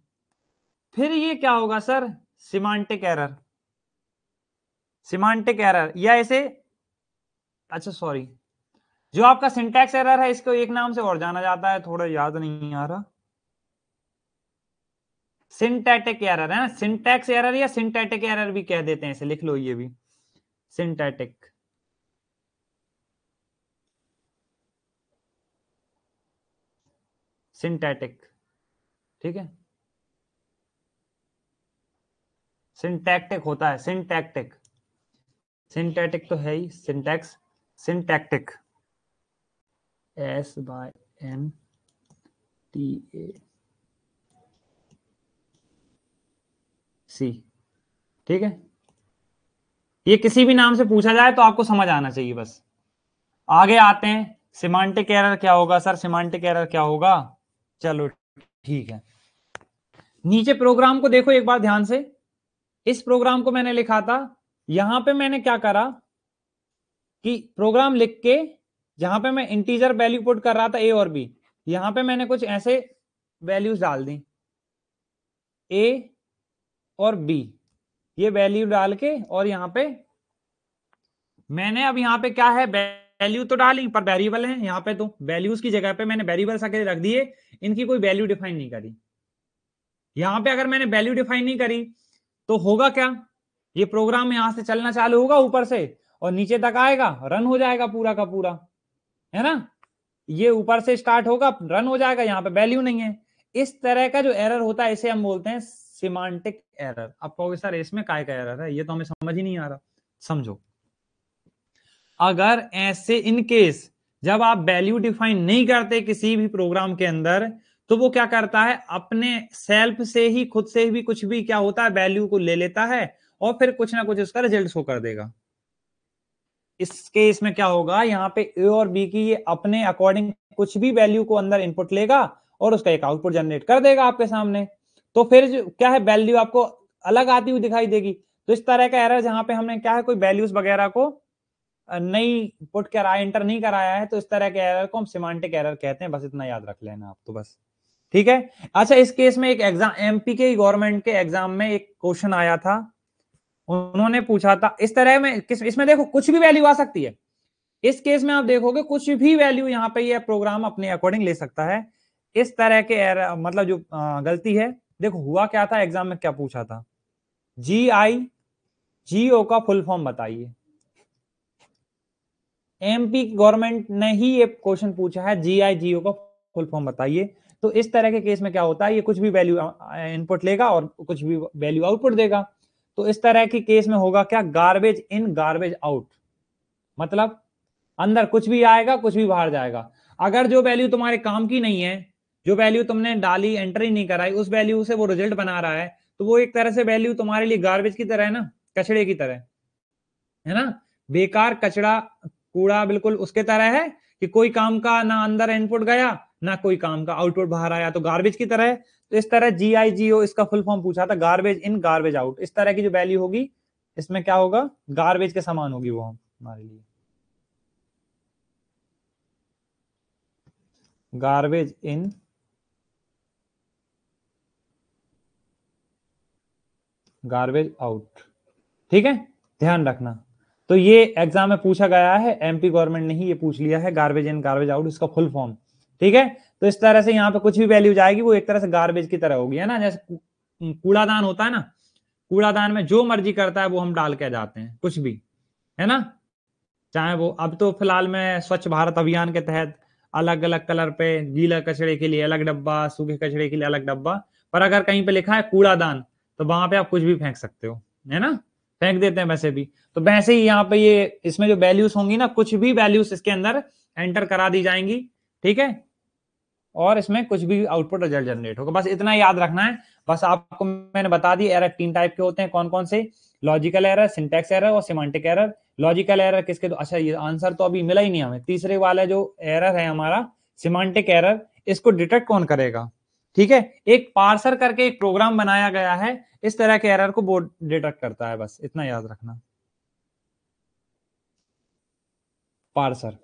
फिर ये क्या होगा sir semantic error semantic error या इसे अच्छा सॉरी जो आपका सिंटैक्स एरर है इसको एक नाम से और जाना जाता है थोड़ा याद नहीं आ रहा सिंटैटिक एरर है ना सिंटैक्स एरर या सिंटैटिक एरर भी कह देते हैं इसे लिख लो ये भी सिंटैटिक सिंटैटिक ठीक है सिंटैक्टिक होता है सिंटैक्टिक सिंटैटिक तो है ही syntax syntactic S by N T A C ठीक है ये किसी भी नाम से पूछा जाए तो आपको समझ आना चाहिए बस आगे आते हैं सिमांटिक एरर क्या होगा सर सिमांटिक एरर क्या होगा चलो ठीक है नीचे प्रोग्राम को देखो एक बार ध्यान से इस प्रोग्राम को मैंने लिखा था यहां पे मैंने क्या करा कि प्रोग्राम लिख के जहां पे मैं इंटीजर वैल्यू पुट कर रहा था ए और बी यहां पे मैंने कुछ ऐसे वैल्यूज डाल दी ए और बी ये वैल्यू डाल के और यहाँ पे मैंने अब यहाँ पे क्या है वैल्यू तो डाली पर वेरिएबल है यहाँ पे तो वैल्यूज की जगह पे मैंने वेरिएबल अकेले रख दिए इनकी कोई वैल्यू डिफाइन नहीं करी यहाँ पे अगर मैंने वैल्यू डिफाइन नहीं करी तो होगा क्या ये प्रोग्राम यहां से चलना चालू होगा ऊपर से और नीचे तक आएगा रन हो जाएगा पूरा का पूरा है ना ये ऊपर से स्टार्ट होगा रन हो जाएगा यहाँ पे वैल्यू नहीं है इस तरह का जो एरर होता है इसे हम बोलते हैं सिमांटिक एरर आप कहोगे सर इसमें काय का एरर है ये तो हमें समझ ही नहीं आ रहा समझो अगर ऐसे इन केस जब आप वैल्यू डिफाइन नहीं करते किसी भी प्रोग्राम के अंदर तो वो क्या करता है अपने सेल्फ से ही खुद से ही भी कुछ भी क्या होता है वैल्यू को ले लेता है और फिर कुछ ना कुछ उसका रिजल्ट शो कर देगा इस केस में क्या होगा यहाँ पे ए और बी की ये अपने अकॉर्डिंग कुछ भी वैल्यू को अंदर इनपुट लेगा और उसका एक आउटपुट जनरेट कर देगा आपके सामने तो फिर जो क्या है वैल्यू आपको अलग आती हुई दिखाई देगी तो इस तरह का एरर जहां पे हमने क्या है कोई वैल्यूज वगैरह को नहीं पुट कराया एंटर नहीं कराया है तो इस तरह के एरर को हम सिमांटिक एरर कहते हैं बस इतना याद रख लेना आप तो बस ठीक है अच्छा इस केस में एक एग्जाम एमपी के गवर्नमेंट के एग्जाम में एक क्वेश्चन आया था उन्होंने पूछा था इस तरह में किस इसमें देखो कुछ भी वैल्यू आ सकती है इस केस में आप देखोगे कुछ भी वैल्यू यहाँ पे ये प्रोग्राम अपने अकॉर्डिंग ले सकता है इस तरह के एर, मतलब जो गलती है देखो हुआ क्या था एग्जाम में क्या पूछा था जी आई जी ओ का फुल फॉर्म बताइए एमपी गवर्नमेंट ने ही ये क्वेश्चन पूछा है जी आई जी ओ का फुल फॉर्म बताइए तो इस तरह के केस में क्या होता है ये कुछ भी वैल्यू इनपुट लेगा और कुछ भी वैल्यू आउटपुट देगा तो इस तरह के केस में होगा क्या गार्बेज इन गार्बेज आउट मतलब अंदर कुछ भी आएगा कुछ भी बाहर जाएगा अगर जो वैल्यू तुम्हारे काम की नहीं है जो वैल्यू तुमने डाली एंट्री नहीं कराई उस वैल्यू से वो रिजल्ट बना रहा है तो वो एक तरह से वैल्यू तुम्हारे लिए गार्बेज की तरह है ना कचड़े की तरह है ना बेकार कचड़ा कूड़ा बिल्कुल उसके तरह है कि कोई काम का ना अंदर इनपुट गया ना कोई काम का आउटपुट बाहर आया तो गार्बेज की तरह है तो इस तरह जी आई जी ओ इसका फुल फॉर्म पूछा था गार्बेज इन गार्बेज आउट इस तरह की जो वैल्यू होगी इसमें क्या होगा गार्बेज के समान होगी वो हम हमारे लिए गार्बेज इन गार्बेज आउट ठीक है ध्यान रखना तो ये एग्जाम में पूछा गया है एमपी गवर्नमेंट ने ही ये पूछ लिया है गार्बेज इन गार्बेज आउट इसका फुल फॉर्म ठीक है तो इस तरह से यहाँ पे कुछ भी वैल्यू जाएगी वो एक तरह से गार्बेज की तरह होगी है ना जैसे कूड़ादान होता है ना कूड़ादान में जो मर्जी करता है वो हम डाल के जाते हैं कुछ भी है ना चाहे वो अब तो फिलहाल में स्वच्छ भारत अभियान के तहत अलग अलग कलर पे गीला कचड़े के लिए अलग डब्बा सूखे कचड़े के लिए अलग डब्बा पर अगर कहीं पे लिखा है कूड़ादान तो वहां पे आप कुछ भी फेंक सकते हो है ना फेंक देते हैं वैसे भी तो वैसे ही यहाँ पे ये इसमें जो वैल्यूज होंगी ना कुछ भी वैल्यूज इसके अंदर एंटर करा दी जाएंगी ठीक है और इसमें कुछ भी आउटपुट रिजल्ट जनरेट होगा बस इतना याद रखना है बस आपको मैंने बता दी एरर तीन टाइप के होते हैं कौन कौन से लॉजिकल एरर सिंटेक्स एरर और सिमांटिक एरर लॉजिकल एरर किसके तो अच्छा ये आंसर तो अभी मिला ही नहीं हमें तीसरे वाला जो एरर है हमारा सिमांटिक एरर इसको डिटेक्ट कौन करेगा ठीक है एक पार्सर करके एक प्रोग्राम बनाया गया है इस तरह के एरर को बोर्ड डिटेक्ट करता है बस इतना याद रखना पार्सर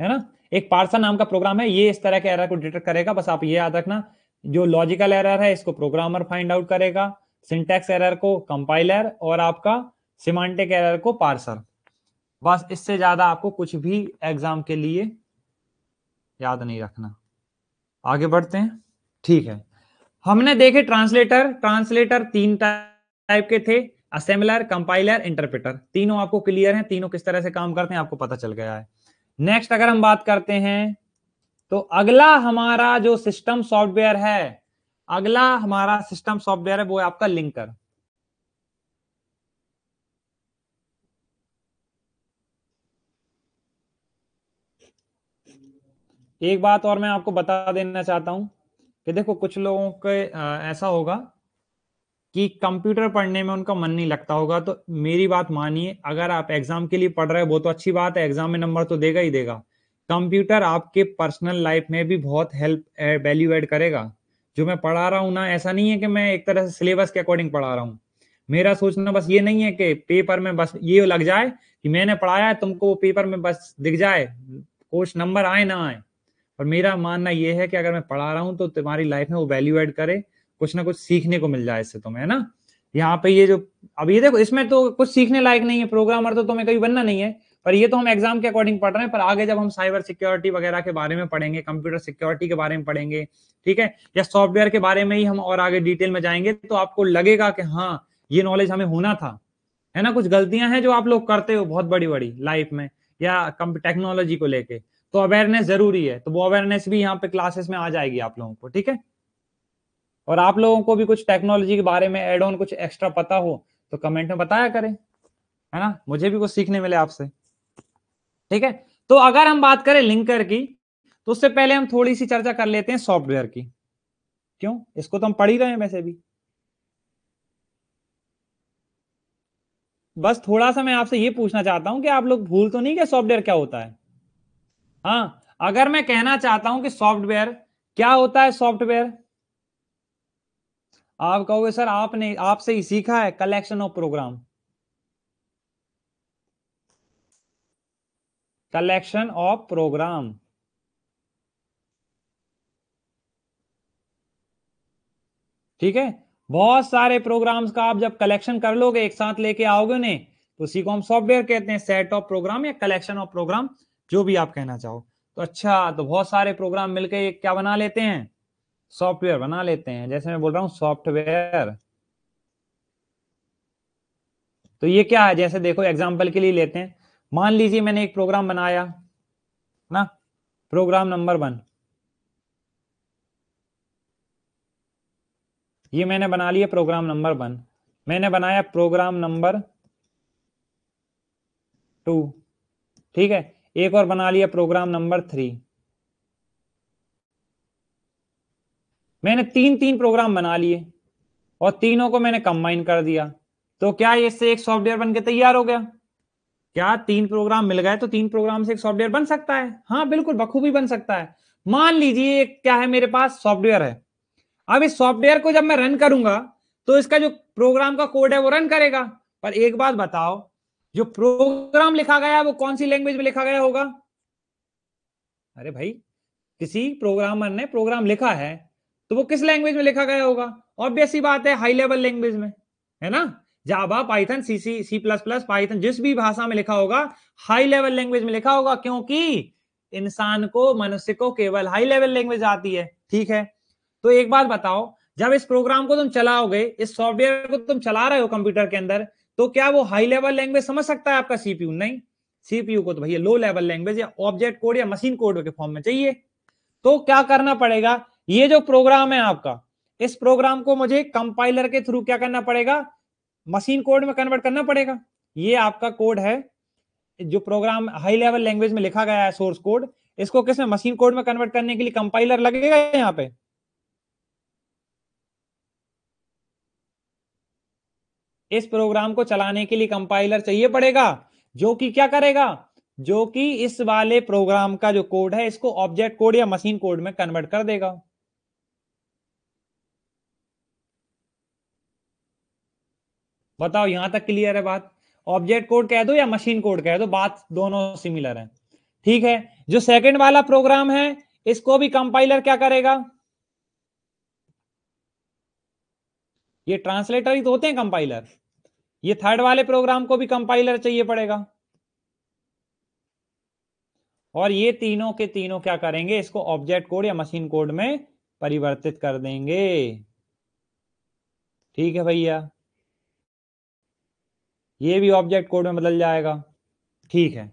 है ना एक पार्सर नाम का प्रोग्राम है ये इस तरह के एरर को डिटेक्ट करेगा बस आप ये याद रखना जो लॉजिकल एरर है इसको प्रोग्रामर फाइंड आउट करेगा सिंटेक्स एरर को कंपाइलर और आपका सिमांटिक एरर को पार्सर बस इससे ज्यादा आपको कुछ भी एग्जाम के लिए याद नहीं रखना आगे बढ़ते हैं ठीक है हमने देखे ट्रांसलेटर ट्रांसलेटर तीन टाइप के थे असेंबलर कंपाइलर इंटरप्रेटर तीनों आपको क्लियर हैं तीनों किस तरह से काम करते हैं आपको पता चल गया है नेक्स्ट अगर हम बात करते हैं तो अगला हमारा जो सिस्टम सॉफ्टवेयर है अगला हमारा सिस्टम सॉफ्टवेयर है वो है आपका लिंकर एक बात और मैं आपको बता देना चाहता हूं कि देखो कुछ लोगों के ऐसा होगा कि कंप्यूटर पढ़ने में उनका मन नहीं लगता होगा तो मेरी बात मानिए अगर आप एग्जाम के लिए पढ़ रहे हो वो तो अच्छी बात है एग्जाम में नंबर तो देगा ही देगा कंप्यूटर आपके पर्सनल लाइफ में भी बहुत हेल्प वैल्यू एड करेगा जो मैं पढ़ा रहा हूँ ना ऐसा नहीं है कि मैं एक तरह से सिलेबस के अकॉर्डिंग पढ़ा रहा हूँ मेरा सोचना बस ये नहीं है कि पेपर में बस ये लग जाए कि मैंने पढ़ाया है तुमको वो पेपर में बस दिख जाए कोर्स नंबर आए ना आए और मेरा मानना यह है कि अगर मैं पढ़ा रहा हूँ तो तुम्हारी लाइफ में वो वैल्यू एड करे कुछ ना कुछ सीखने को मिल जाए इससे तुम्हें है ना यहाँ पे ये जो अब ये देखो इसमें तो कुछ सीखने लायक नहीं है प्रोग्रामर तो तुम्हें कभी बनना नहीं है पर ये तो हम एग्जाम के अकॉर्डिंग पढ़ रहे हैं पर आगे जब हम साइबर सिक्योरिटी वगैरह के बारे में पढ़ेंगे कंप्यूटर सिक्योरिटी के बारे में पढ़ेंगे ठीक है या सॉफ्टवेयर के बारे में ही हम और आगे डिटेल में जाएंगे तो आपको लगेगा कि हाँ ये नॉलेज हमें होना था है ना कुछ गलतियां हैं जो आप लोग करते हो बहुत बड़ी बड़ी लाइफ में या टेक्नोलॉजी को लेके तो अवेयरनेस जरूरी है तो वो अवेयरनेस भी यहाँ पे क्लासेस में आ जाएगी आप लोगों को ठीक है और आप लोगों को भी कुछ टेक्नोलॉजी के बारे में एड ऑन कुछ एक्स्ट्रा पता हो तो कमेंट में बताया करें है ना मुझे भी कुछ सीखने मिले आपसे ठीक है तो अगर हम बात करें लिंकर की तो उससे पहले हम थोड़ी सी चर्चा कर लेते हैं सॉफ्टवेयर की क्यों इसको तो हम पढ़ ही रहे हैं वैसे भी बस थोड़ा सा मैं आपसे ये पूछना चाहता हूं कि आप लोग भूल तो नहीं कि सॉफ्टवेयर क्या होता है हाँ अगर मैं कहना चाहता हूं कि सॉफ्टवेयर क्या होता है सॉफ्टवेयर आप कहोगे सर आपने आपसे ही सीखा है collection of program collection of program ठीक है बहुत सारे प्रोग्राम्स का आप जब कलेक्शन कर लोगे एक साथ लेके आओगे ने तो उसी को हम सॉफ्टवेयर कहते हैं सेट ऑफ प्रोग्राम या कलेक्शन ऑफ प्रोग्राम जो भी आप कहना चाहो तो अच्छा तो बहुत सारे प्रोग्राम मिलकर क्या बना लेते हैं सॉफ्टवेयर बना लेते हैं जैसे मैं बोल रहा हूं सॉफ्टवेयर तो ये क्या है जैसे देखो एग्जाम्पल के लिए लेते हैं मान लीजिए मैंने एक प्रोग्राम बनाया ना प्रोग्राम नंबर वन ये मैंने बना लिया प्रोग्राम नंबर वन मैंने बनाया प्रोग्राम नंबर टू ठीक है एक और बना लिया प्रोग्राम नंबर थ्री मैंने तीन तीन प्रोग्राम बना लिए और तीनों को मैंने कंबाइन कर दिया तो क्या इससे एक सॉफ्टवेयर बन के तैयार हो गया क्या तीन प्रोग्राम मिल गए तो तीन प्रोग्राम से एक सॉफ्टवेयर बन सकता है हाँ बिल्कुल बखूबी बन सकता है मान लीजिए क्या है मेरे पास सॉफ्टवेयर है अब इस सॉफ्टवेयर को जब मैं रन करूंगा तो इसका जो प्रोग्राम का कोड है वो रन करेगा पर एक बात बताओ जो प्रोग्राम लिखा गया वो कौन सी लैंग्वेज में लिखा गया होगा अरे भाई किसी प्रोग्रामर ने प्रोग्राम लिखा है तो वो किस लैंग्वेज में लिखा गया होगा ऑब्वियस ही बात है हाई लेवल लैंग्वेज में है ना Java Python C C C plus plus Python जिस भी भाषा में लिखा होगा हाई लेवल लैंग्वेज में लिखा होगा क्योंकि इंसान को मनुष्य को केवल हाई लेवल लैंग्वेज आती है ठीक है तो एक बात बताओ जब इस प्रोग्राम को तुम चलाओगे इस सॉफ्टवेयर को तुम चला रहे हो कंप्यूटर के अंदर तो क्या वो हाई लेवल लैंग्वेज समझ सकता है आपका सीपीयू नहीं सीपीयू को तो भैया लो लेवल लैंग्वेज या ऑब्जेक्ट कोड या मशीन कोड के फॉर्म में चाहिए तो क्या करना पड़ेगा ये जो प्रोग्राम है आपका इस प्रोग्राम को मुझे कंपाइलर के थ्रू क्या करना पड़ेगा मशीन कोड में कन्वर्ट करना पड़ेगा ये आपका कोड है जो प्रोग्राम हाई लेवल लैंग्वेज में लिखा गया है सोर्स कोड इसको किसमें मशीन कोड में कन्वर्ट करने के लिए कंपाइलर लगेगा यहाँ पे इस प्रोग्राम को चलाने के लिए कंपाइलर चाहिए पड़ेगा जो कि क्या करेगा जो कि इस वाले प्रोग्राम का जो कोड है इसको ऑब्जेक्ट कोड या मशीन कोड में कन्वर्ट कर देगा बताओ यहां तक क्लियर है बात ऑब्जेक्ट कोड कह दो या मशीन कोड कह दो बात दोनों सिमिलर है ठीक है जो सेकंड वाला प्रोग्राम है इसको भी कंपाइलर क्या करेगा ये ट्रांसलेटर ही तो होते हैं कंपाइलर ये थर्ड वाले प्रोग्राम को भी कंपाइलर चाहिए पड़ेगा और ये तीनों के तीनों क्या करेंगे इसको ऑब्जेक्ट कोड या मशीन कोड में परिवर्तित कर देंगे ठीक है भैया ये भी ऑब्जेक्ट कोड में बदल जाएगा ठीक है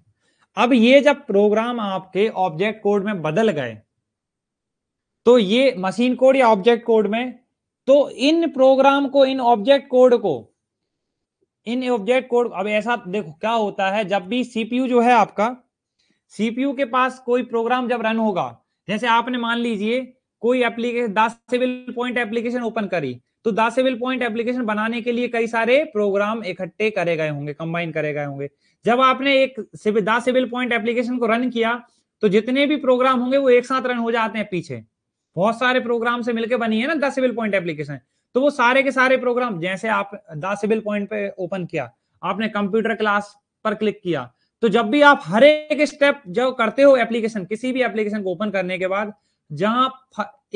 अब ये जब प्रोग्राम आपके ऑब्जेक्ट कोड में बदल गए तो ये मशीन कोड या ऑब्जेक्ट कोड में तो इन प्रोग्राम को इन ऑब्जेक्ट कोड को इन ऑब्जेक्ट कोड अब ऐसा देखो क्या होता है जब भी सीपीयू जो है आपका सीपीयू के पास कोई प्रोग्राम जब रन होगा जैसे आपने मान लीजिए कोई एप्लीकेशन दस सिविल पॉइंट एप्लीकेशन ओपन करी तो द सिविल पॉइंट एप्लीकेशन बनाने के लिए कई सारे प्रोग्राम इकट्ठे करे गए होंगे कंबाइन करे गए होंगे जब आपने एक द सिविल पॉइंट एप्लीकेशन को रन किया तो जितने भी प्रोग्राम होंगे वो एक साथ रन हो जाते हैं पीछे बहुत सारे प्रोग्राम से मिलकर बनी है ना द सिविल पॉइंट एप्लीकेशन तो वो सारे के सारे प्रोग्राम जैसे आप द सिविल पॉइंट पे ओपन किया आपने कंप्यूटर क्लास पर क्लिक किया तो जब भी आप हर एक स्टेप जो करते हो एप्लीकेशन किसी भी एप्लीकेशन को ओपन करने के बाद जहां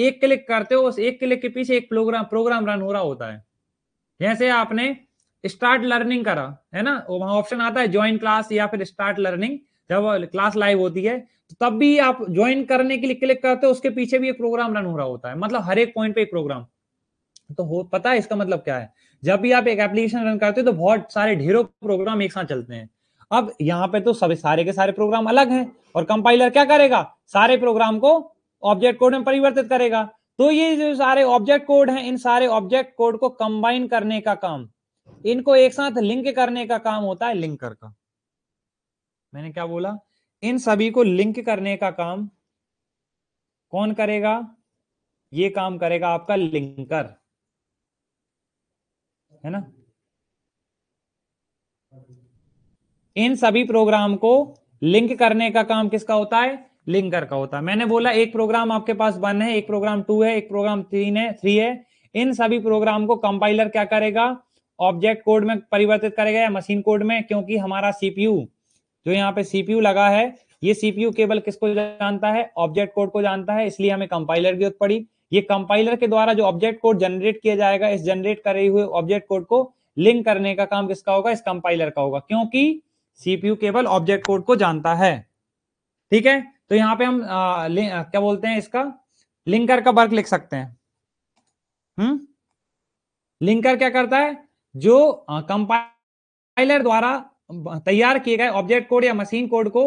एक क्लिक करते हो उस एक क्लिक के पीछे एक प्रोग्राम प्रोग्राम रन हो रहा होता है जैसे आपने स्टार्ट लर्निंग करा है ना वहां ऑप्शन आता है ज्वाइन क्लास या फिर स्टार्ट लर्निंग जब क्लास लाइव होती है तो तब भी आप ज्वाइन करने के लिए क्लिक करते हो उसके पीछे भी एक प्रोग्राम रन हो रहा होता है मतलब हर एक पॉइंट पे एक प्रोग्राम तो हो पता है इसका मतलब क्या है जब भी आप एक एप्लीकेशन रन करते हो तो बहुत सारे ढेरों प्रोग्राम एक साथ चलते हैं अब यहाँ पे तो सभी सारे के सारे प्रोग्राम अलग हैं और कंपाइलर क्या करेगा सारे प्रोग्राम को ऑब्जेक्ट कोड में परिवर्तित करेगा तो ये जो सारे ऑब्जेक्ट कोड हैं इन सारे ऑब्जेक्ट कोड को कंबाइन करने का काम इनको एक साथ लिंक करने का काम होता है लिंकर का मैंने क्या बोला इन सभी को लिंक करने का काम कौन करेगा ये काम करेगा आपका लिंकर है ना इन सभी प्रोग्राम को लिंक करने का काम किसका होता है लिंकर का होता है मैंने बोला एक प्रोग्राम आपके पास वन है एक प्रोग्राम टू है एक प्रोग्राम तीन है थ्री है इन सभी प्रोग्राम को कंपाइलर क्या करेगा ऑब्जेक्ट कोड में परिवर्तित करेगा या मशीन कोड में क्योंकि हमारा सीपीयू जो यहाँ पे सीपीयू लगा है ये सीपीयू केवल किसको जानता है ऑब्जेक्ट कोड को जानता है इसलिए हमें कंपाइलर की जरूरत पड़ी ये कंपाइलर के द्वारा जो ऑब्जेक्ट कोड जनरेट किया जाएगा इस जनरेट करे हुए ऑब्जेक्ट कोड को लिंक करने का काम किसका होगा इस कंपाइलर का होगा क्योंकि सीपीयू केवल ऑब्जेक्ट कोड को जानता है ठीक है तो यहाँ पे हम आ, क्या बोलते हैं इसका लिंकर का वर्क लिख सकते हैं हम्म लिंकर क्या करता है जो कंपाइलर द्वारा तैयार किए गए ऑब्जेक्ट कोड या मशीन कोड को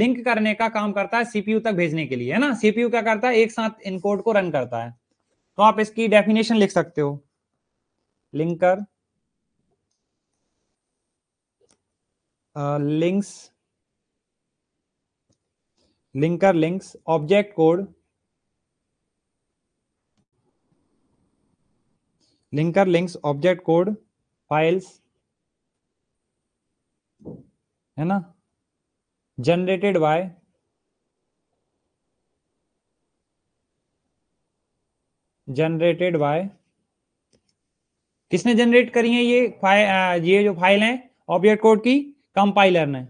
लिंक करने का काम करता है सीपीयू तक भेजने के लिए है ना सीपीयू क्या करता है एक साथ इन कोड को रन करता है तो आप इसकी डेफिनेशन लिख सकते हो linker links linker links object code linker links object code files है ना जनरेटेड बाय जनरेटेड बाय किसने जनरेट करी है ये फाइल ये जो फाइल है ऑब्जेक्ट कोड की कंपाइलर ने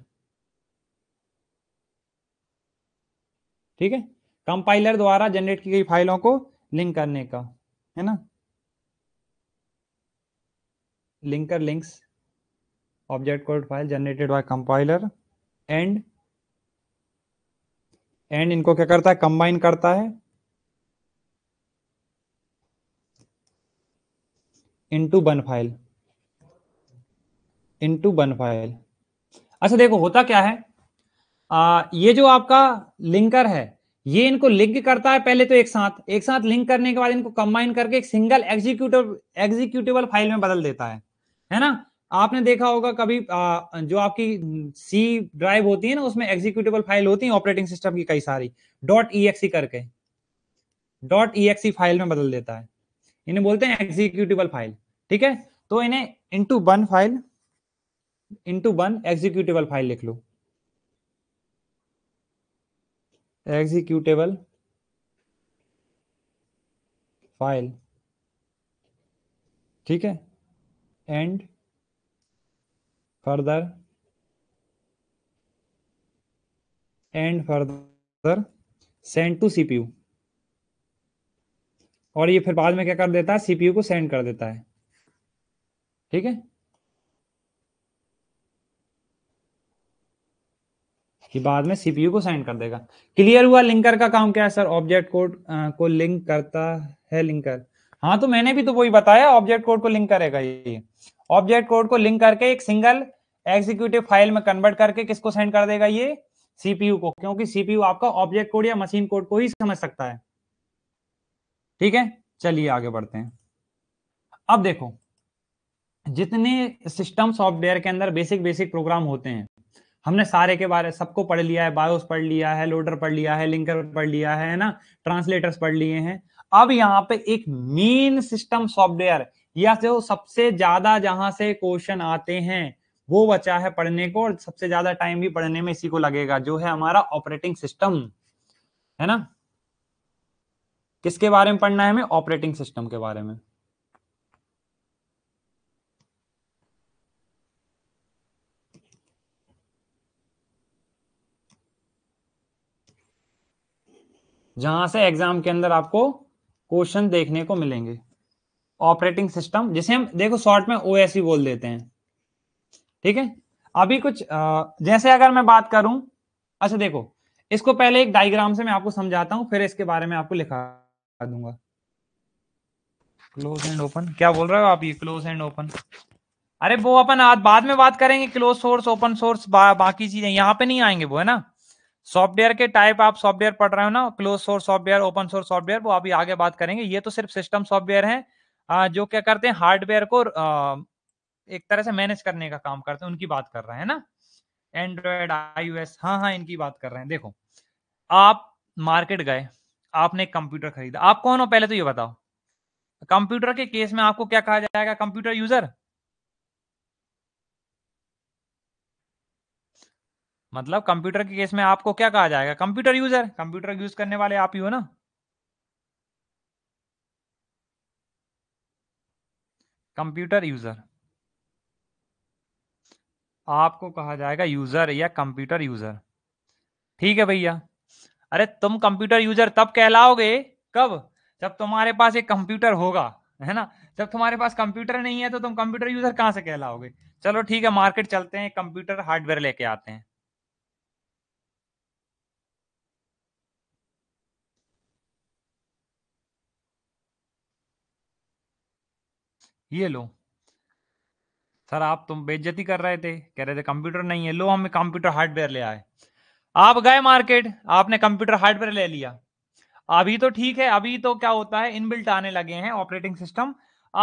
ठीक है कंपाइलर द्वारा जनरेट की गई फाइलों को लिंक करने का है ना linker links object code file generated by compiler and and इनको क्या करता है कंबाइन करता है into one file into one file अच्छा देखो होता क्या है आ, ये जो आपका लिंकर है ये इनको लिंक करता है पहले तो एक साथ एक साथ लिंक करने के बाद इनको कंबाइन करके एक सिंगल एग्जीक्यूटिव एग्जीक्यूटिवल फाइल में बदल देता है है ना आपने देखा होगा कभी आ, जो आपकी सी ड्राइव होती है ना उसमें एग्जीक्यूटिवल फाइल होती है ऑपरेटिंग सिस्टम की कई सारी डॉट ई करके डॉट ई फाइल में बदल देता है इन्हें बोलते हैं एग्जीक्यूटिवल फाइल ठीक है तो इन्हें into one file into one executable file लिख लो एग्जीक्यूटेबल फाइल ठीक है and further and further send to CPU और ये फिर बाद में क्या कर देता है सीपीयू को सेंड कर देता है ठीक है ये बाद में सीपीयू को सेंड कर देगा क्लियर हुआ लिंकर का काम क्या है सर ऑब्जेक्ट कोड को लिंक करता है लिंकर हाँ तो मैंने भी तो वही बताया ऑब्जेक्ट कोड को लिंक करेगा ये ऑब्जेक्ट कोड को लिंक करके एक सिंगल एग्जीक्यूटिव फाइल में कन्वर्ट करके किसको सेंड कर देगा ये सीपीयू को क्योंकि सीपीयू आपका ऑब्जेक्ट कोड या मशीन कोड को ही समझ सकता है ठीक है चलिए आगे बढ़ते हैं अब देखो जितने सिस्टम सॉफ्टवेयर के अंदर बेसिक बेसिक प्रोग्राम होते हैं हमने सारे के बारे सबको पढ़ लिया है बायोस पढ़ लिया है लोडर पढ़ लिया है लिंकर पढ़ लिया है ना ट्रांसलेटर्स पढ़ लिए हैं अब यहाँ पे एक मेन सिस्टम सॉफ्टवेयर या जो सबसे ज्यादा जहां से क्वेश्चन आते हैं वो बचा है पढ़ने को और सबसे ज्यादा टाइम भी पढ़ने में इसी को लगेगा जो है हमारा ऑपरेटिंग सिस्टम है ना किसके बारे में पढ़ना है हमें ऑपरेटिंग सिस्टम के बारे में जहां से एग्जाम के अंदर आपको क्वेश्चन देखने को मिलेंगे ऑपरेटिंग सिस्टम जिसे हम देखो शॉर्ट में ओ e बोल देते हैं ठीक है अभी कुछ जैसे अगर मैं बात करूं अच्छा देखो इसको पहले एक डायग्राम से मैं आपको समझाता हूं फिर इसके बारे में आपको लिखा दूंगा क्लोज एंड ओपन क्या बोल रहे हो आप ये क्लोज एंड ओपन अरे वो अपन आज बाद में बात करेंगे क्लोज सोर्स ओपन सोर्स बा, बाकी चीजें यहाँ पे नहीं आएंगे वो है ना सॉफ्टवेयर के टाइप आप सॉफ्टवेयर पढ़ रहे हो ना close source software open source software वो अभी आगे बात करेंगे ये तो सिर्फ सिस्टम सॉफ्टवेयर है जो क्या करते हैं हार्डवेयर को एक तरह से मैनेज करने का काम करते हैं उनकी बात कर रहे हैं ना एंड्रॉयड आईओएस हाँ हाँ इनकी बात कर रहे हैं देखो आप मार्केट गए आपने कंप्यूटर खरीदा आप कौन हो पहले तो ये बताओ कंप्यूटर के केस में आपको क्या कहा जाएगा कंप्यूटर यूजर मतलब कंप्यूटर के केस में आपको क्या कहा जाएगा कंप्यूटर यूजर कंप्यूटर यूज करने वाले आप ही हो ना कंप्यूटर यूजर आपको कहा जाएगा यूजर या कंप्यूटर यूजर ठीक है भैया अरे तुम कंप्यूटर यूजर तब कहलाओगे कब जब तुम्हारे पास एक कंप्यूटर होगा है ना जब तुम्हारे पास कंप्यूटर नहीं है तो तुम कंप्यूटर यूजर कहां से कहलाओगे चलो ठीक है मार्केट चलते हैं कंप्यूटर हार्डवेयर लेके आते हैं ये लो सर आप तुम तो बेज्जती कर रहे थे कह रहे थे कंप्यूटर नहीं है लो हम कंप्यूटर हार्डवेयर ले आए आप गए मार्केट आपने कंप्यूटर हार्डवेयर ले लिया अभी तो ठीक है अभी तो क्या होता है इनबिल्ट आने लगे हैं ऑपरेटिंग सिस्टम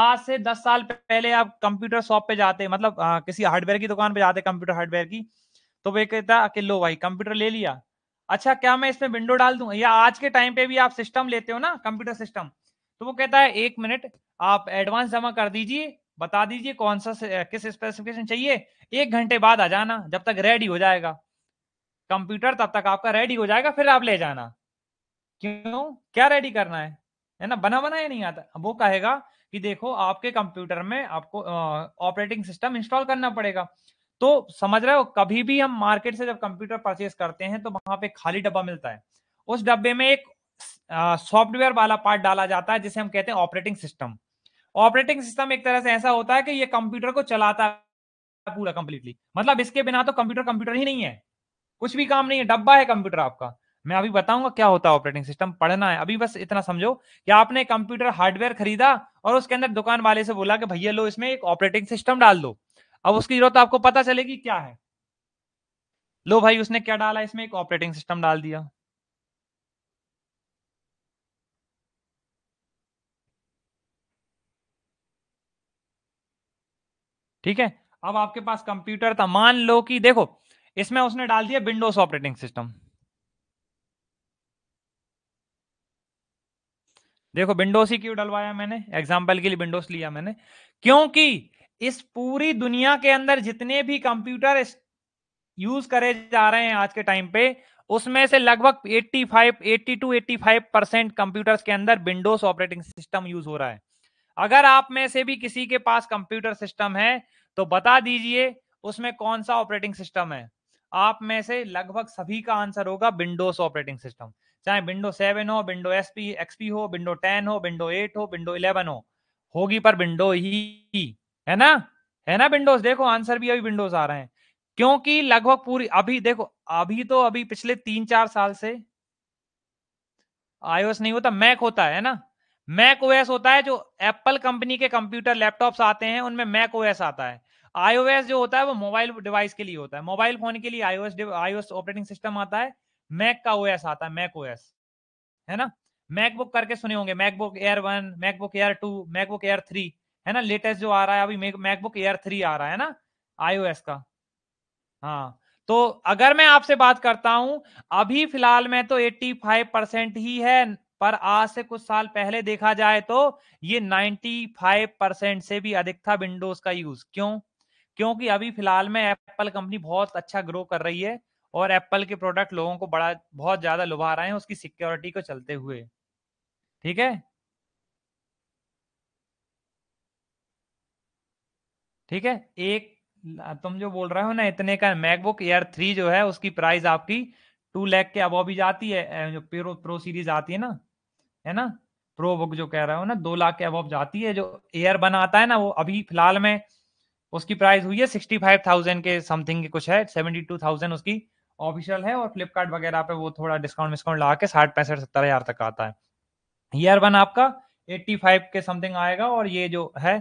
आज से दस साल पहले आप कंप्यूटर शॉप पे जाते मतलब आ, किसी हार्डवेयर की दुकान पे जाते कंप्यूटर हार्डवेयर की तो वे कहता कि लो भाई कंप्यूटर ले लिया अच्छा क्या मैं इसमें विंडो डाल दूं या आज के टाइम पे भी आप सिस्टम लेते हो ना कंप्यूटर सिस्टम तो वो कहता है एक मिनट आप एडवांस जमा कर दीजिए बता दीजिए कौन सा किस स्पेसिफिकेशन चाहिए एक घंटे बाद आ जाना जब तक रेडी हो जाएगा कंप्यूटर तब तक आपका रेडी हो जाएगा फिर आप ले जाना क्यों क्या रेडी करना है है ना बना बना या नहीं आता वो कहेगा कि देखो आपके कंप्यूटर में आपको ऑपरेटिंग सिस्टम इंस्टॉल करना पड़ेगा तो समझ रहे हो कभी भी हम मार्केट से जब कंप्यूटर परचेस करते हैं तो वहां पे खाली डब्बा मिलता है उस डब्बे में एक सॉफ्टवेयर वाला पार्ट डाला जाता है जिसे हम कहते हैं ऑपरेटिंग सिस्टम ऑपरेटिंग सिस्टम एक तरह से ऐसा होता है कि ये कंप्यूटर को चलाता है पूरा कंप्लीटली मतलब इसके बिना तो कंप्यूटर कंप्यूटर ही नहीं है कुछ भी काम नहीं है डब्बा है कंप्यूटर आपका मैं अभी बताऊंगा क्या होता है ऑपरेटिंग सिस्टम पढ़ना है अभी बस इतना समझो कि आपने कंप्यूटर हार्डवेयर खरीदा और उसके अंदर दुकान वाले से बोला कि भैया लो इसमें एक ऑपरेटिंग सिस्टम डाल दो अब उसकी जरूरत आपको पता चलेगी क्या है लो भाई उसने क्या डाला इसमें एक ऑपरेटिंग सिस्टम डाल दिया ठीक है अब आपके पास कंप्यूटर था मान लो कि देखो इसमें उसने डाल दिया विंडोज ऑपरेटिंग सिस्टम देखो विंडोज ही क्यों डलवाया मैंने एग्जाम्पल के लिए विंडोज लिया मैंने क्योंकि इस पूरी दुनिया के अंदर जितने भी कंप्यूटर यूज करे जा रहे हैं आज के टाइम पे उसमें से लगभग 85, 80 टू 85 परसेंट कंप्यूटर्स के अंदर विंडोज ऑपरेटिंग सिस्टम यूज हो रहा है अगर आप में से भी किसी के पास कंप्यूटर सिस्टम है तो बता दीजिए उसमें कौन सा ऑपरेटिंग सिस्टम है आप में से लगभग सभी का आंसर होगा विंडोज ऑपरेटिंग सिस्टम चाहे विंडो सेवन हो विंडो एस पी एक्सपी हो विंडो टेन हो विंडो एट हो विंडो इलेवन हो होगी पर विंडो ही है ना है ना विंडोज देखो आंसर भी अभी विंडोज आ रहे हैं क्योंकि लगभग पूरी अभी देखो अभी तो अभी पिछले तीन चार साल से आयोस नहीं होता मैक होता है ना मैक ओएस होता है जो एप्पल कंपनी के कंप्यूटर लैपटॉप्स आते हैं उनमें मैक ओएस आता है आईओएस जो होता है वो मोबाइल डिवाइस के लिए होता है मोबाइल फोन के लिए आईओएस आईओएस ऑपरेटिंग सिस्टम आता है मैक का ओएस आता है मैक ओएस है ना मैकबुक करके सुने होंगे MacBook Air one MacBook Air two MacBook Air three है ना लेटेस्ट जो आ रहा है अभी मैकबुक एयर थ्री आ रहा है ना आईओएस का हाँ तो अगर मैं आपसे बात करता हूं अभी फिलहाल में तो 85 परसेंट ही है पर आज से कुछ साल पहले देखा जाए तो ये 95 परसेंट से भी अधिक था विंडोज का यूज क्यों क्योंकि अभी फिलहाल में एप्पल कंपनी बहुत अच्छा ग्रो कर रही है और एप्पल के प्रोडक्ट लोगों को बड़ा बहुत ज्यादा लुभा रहे हैं उसकी सिक्योरिटी को चलते हुए ठीक है ठीक है एक तुम जो बोल रहे हो ना इतने का मैकबुक एयर थ्री जो है उसकी प्राइस आपकी टू लैख के अब भी जाती है जो प्रो प्रो सीरीज आती है ना है ना प्रो बुक जो कह रहा हो ना दो लाख के अब जाती है जो एयर बन आता है ना वो अभी फिलहाल में उसकी प्राइस हुई है सिक्सटी फाइव थाउजेंड के समथिंग कुछ है सेवेंटी टू थाउजेंड उसकी ऑफिशियल है और फ्लिपकार्ट वगैरह पे वो थोड़ा डिस्काउंट विस्काउंट ला के साठ पैंसठ सत्तर हजार तक आता है ईयर वन आपका एट्टी फाइव के समथिंग आएगा और ये जो है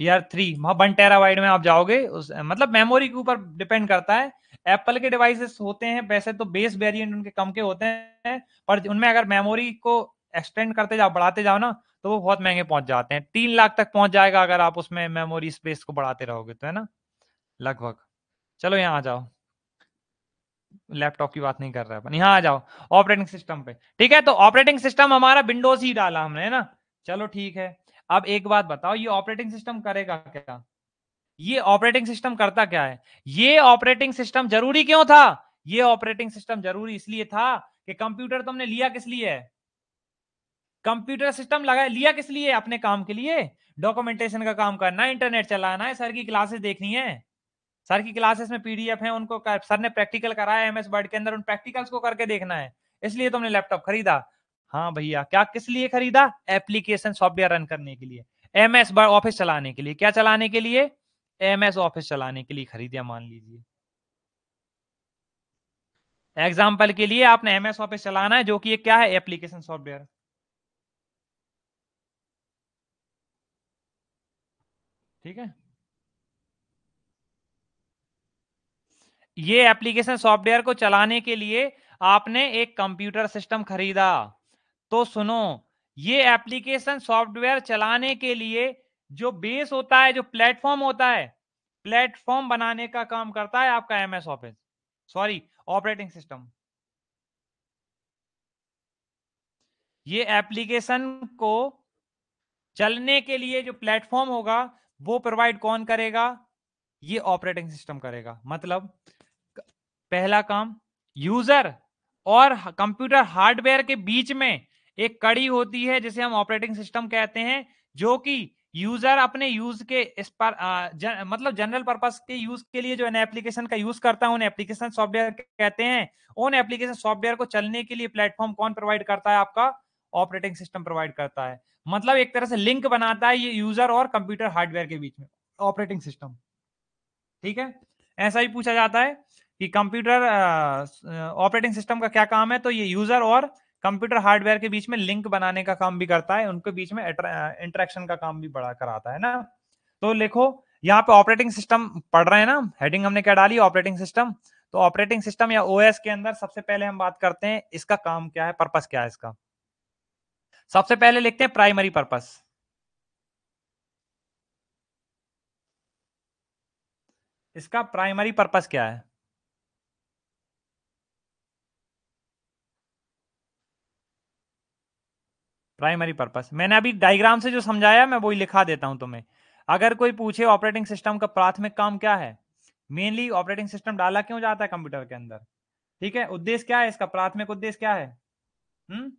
ईयर थ्री वहां वन टेरा वाइड में आप जाओगे उस मतलब मेमोरी के ऊपर डिपेंड करता है एप्पल के डिवाइसेस होते हैं वैसे तो बेस वेरियंट उनके कम के होते हैं पर उनमें अगर मेमोरी को एक्सटेंड करते जाओ बढ़ाते जाओ ना तो वो बहुत महंगे पहुंच जाते हैं तीन लाख तक पहुंच जाएगा अगर आप उसमें मेमोरी स्पेस को बढ़ाते रहोगे तो है ना लगभग चलो यहाँ आ जाओ लैपटॉप की बात नहीं कर रहा अपन यहाँ आ जाओ ऑपरेटिंग सिस्टम पे ठीक है तो ऑपरेटिंग सिस्टम हमारा विंडोज ही डाला हमने है ना चलो ठीक है अब एक बात बताओ ये ऑपरेटिंग सिस्टम करेगा क्या ये ऑपरेटिंग सिस्टम करता क्या है ये ऑपरेटिंग सिस्टम जरूरी क्यों था ये ऑपरेटिंग सिस्टम जरूरी इसलिए था कि कंप्यूटर तुमने लिया किस लिए है कंप्यूटर सिस्टम लगा लिया किस लिए अपने काम के लिए डॉक्यूमेंटेशन का काम करना है इंटरनेट चलाना है सर की क्लासेस देखनी है सर की क्लासेस में पीडीएफ है उनको कर, सर ने प्रैक्टिकल कराया एमएस वर्ड के अंदर उन प्रैक्टिकल्स को करके देखना है इसलिए तुमने लैपटॉप खरीदा हाँ भैया क्या किस लिए खरीदा एप्लीकेशन सॉफ्टवेयर रन करने के लिए एम एस ऑफिस चलाने के लिए क्या चलाने के लिए एम एस ऑफिस चलाने के लिए खरीदिया मान लीजिए एग्जाम्पल के लिए आपने एम एस ऑफिस चलाना है जो कि ये क्या है एप्लीकेशन सॉफ्टवेयर ठीक है ये एप्लीकेशन सॉफ्टवेयर को चलाने के लिए आपने एक कंप्यूटर सिस्टम खरीदा तो सुनो ये एप्लीकेशन सॉफ्टवेयर चलाने के लिए जो बेस होता है जो प्लेटफॉर्म होता है प्लेटफॉर्म बनाने का काम करता है आपका MS Office sorry operating system ये एप्लीकेशन को चलने के लिए जो प्लेटफॉर्म होगा वो प्रोवाइड कौन करेगा ये ऑपरेटिंग सिस्टम करेगा मतलब पहला काम यूजर और कंप्यूटर हार्डवेयर के बीच में एक कड़ी होती है जिसे हम ऑपरेटिंग सिस्टम कहते हैं जो कि यूजर अपने यूज के इस पर जन, मतलब जनरल पर्पस के यूज के लिए जो है एप्लीकेशन का यूज करता है उन एप्लीकेशन सॉफ्टवेयर कहते हैं उन एप्लीकेशन सॉफ्टवेयर को चलने के लिए प्लेटफॉर्म कौन प्रोवाइड करता है आपका ऑपरेटिंग सिस्टम प्रोवाइड करता है मतलब एक तरह से लिंक बनाता है ये यूजर और कंप्यूटर हार्डवेयर के बीच में ऑपरेटिंग सिस्टम ठीक है ऐसा ही पूछा जाता है कि कंप्यूटर ऑपरेटिंग सिस्टम का क्या काम है तो ये यूजर और कंप्यूटर हार्डवेयर के बीच में लिंक बनाने का काम भी करता है उनके बीच में इंटरेक्शन का काम भी बड़ा कराता है ना तो लिखो यहाँ पे ऑपरेटिंग सिस्टम पढ़ रहे हैं ना हेडिंग हमने क्या डाली ऑपरेटिंग सिस्टम तो ऑपरेटिंग सिस्टम या ओएस के अंदर सबसे पहले हम बात करते हैं इसका काम क्या है पर्पस क्या है इसका सबसे पहले लिखते हैं प्राइमरी पर्पस इसका प्राइमरी पर्पस क्या है प्राइमरी पर्पस मैंने अभी डायग्राम से जो समझाया मैं वही लिखा देता हूं तुम्हें अगर कोई पूछे ऑपरेटिंग सिस्टम का प्राथमिक काम क्या है मेनली ऑपरेटिंग सिस्टम डाला क्यों जाता है कंप्यूटर के अंदर ठीक है उद्देश्य क्या है इसका प्राथमिक उद्देश्य क्या है हुँ? हम्म?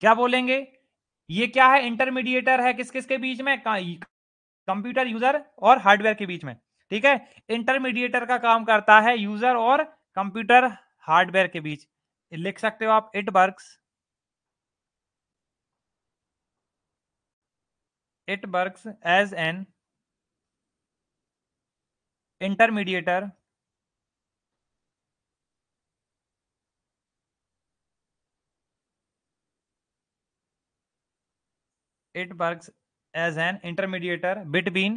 क्या बोलेंगे ये क्या है इंटरमीडिएटर है किस किस के बीच में कंप्यूटर यूजर और हार्डवेयर के बीच में ठीक है इंटरमीडिएटर का काम करता है यूजर और कंप्यूटर हार्डवेयर के बीच लिख सकते हो आप it work it work as an intermediator it works as an intermediator between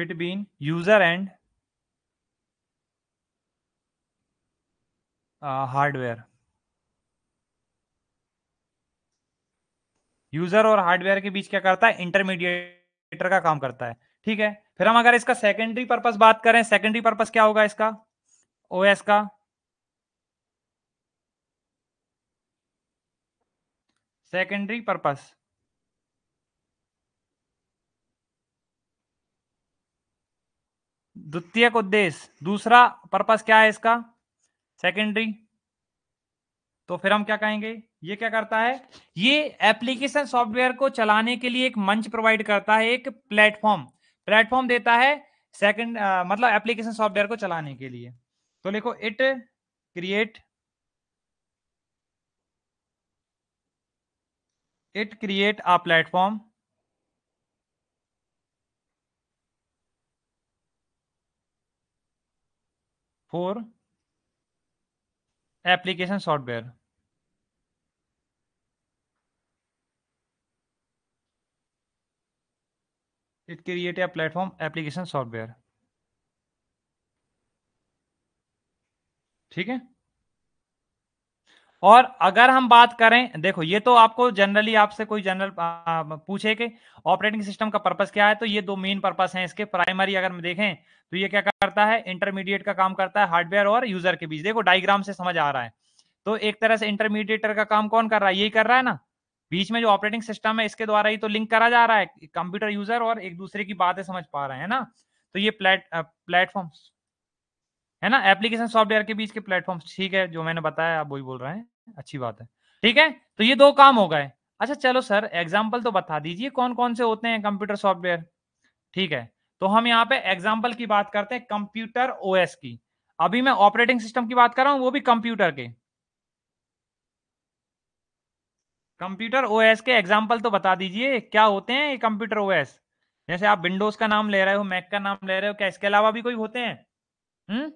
between user and uh, hardware user और हार्डवेयर के बीच क्या करता है इंटरमीडिएटर का काम करता है ठीक है फिर हम अगर इसका सेकेंडरी पर्पस बात करें सेकेंडरी पर्पस क्या होगा इसका ओएस का सेकेंडरी पर्पस द्वितीय उद्देश्य दूसरा पर्पस क्या है इसका सेकेंडरी तो फिर हम क्या कहेंगे ये क्या करता है ये एप्लीकेशन सॉफ्टवेयर को चलाने के लिए एक मंच प्रोवाइड करता है एक प्लेटफॉर्म प्लेटफॉर्म देता है सेकंड मतलब एप्लीकेशन सॉफ्टवेयर को चलाने के लिए तो लिखो it create It create a platform for application software. It create a platform application software. ठीक है और अगर हम बात करें देखो ये तो आपको जनरली आपसे कोई जनरल पूछे कि ऑपरेटिंग सिस्टम का पर्पस क्या है तो ये दो मेन पर्पस हैं इसके प्राइमरी अगर हम देखें तो ये क्या करता है इंटरमीडिएट का काम करता है हार्डवेयर और यूजर के बीच देखो डायग्राम से समझ आ रहा है तो एक तरह से इंटरमीडिएटर का काम कौन कर रहा है यही कर रहा है ना बीच में जो ऑपरेटिंग सिस्टम है इसके द्वारा ही तो लिंक करा जा रहा है कंप्यूटर यूजर और एक दूसरे की बातें समझ पा रहे हैं ना तो ये प्लेट प्लेटफॉर्म है ना एप्लीकेशन सॉफ्टवेयर के बीच के प्लेटफॉर्म ठीक है जो मैंने बताया आप वही बोल रहे हैं अच्छी बात है ठीक है तो ये दो काम हो गए अच्छा चलो सर एग्जाम्पल तो बता दीजिए कौन कौन से होते हैं कंप्यूटर सॉफ्टवेयर ठीक है तो हम यहाँ पे एग्जाम्पल की बात करते हैं कंप्यूटर ओएस की अभी मैं ऑपरेटिंग सिस्टम की बात कर रहा हूँ वो भी कंप्यूटर के कंप्यूटर ओएस के एग्जाम्पल तो बता दीजिए क्या होते हैं ये कंप्यूटर ओएस जैसे आप विंडोज का नाम ले रहे हो मैक का नाम ले रहे हो क्या इसके अलावा भी कोई होते हैं हम्म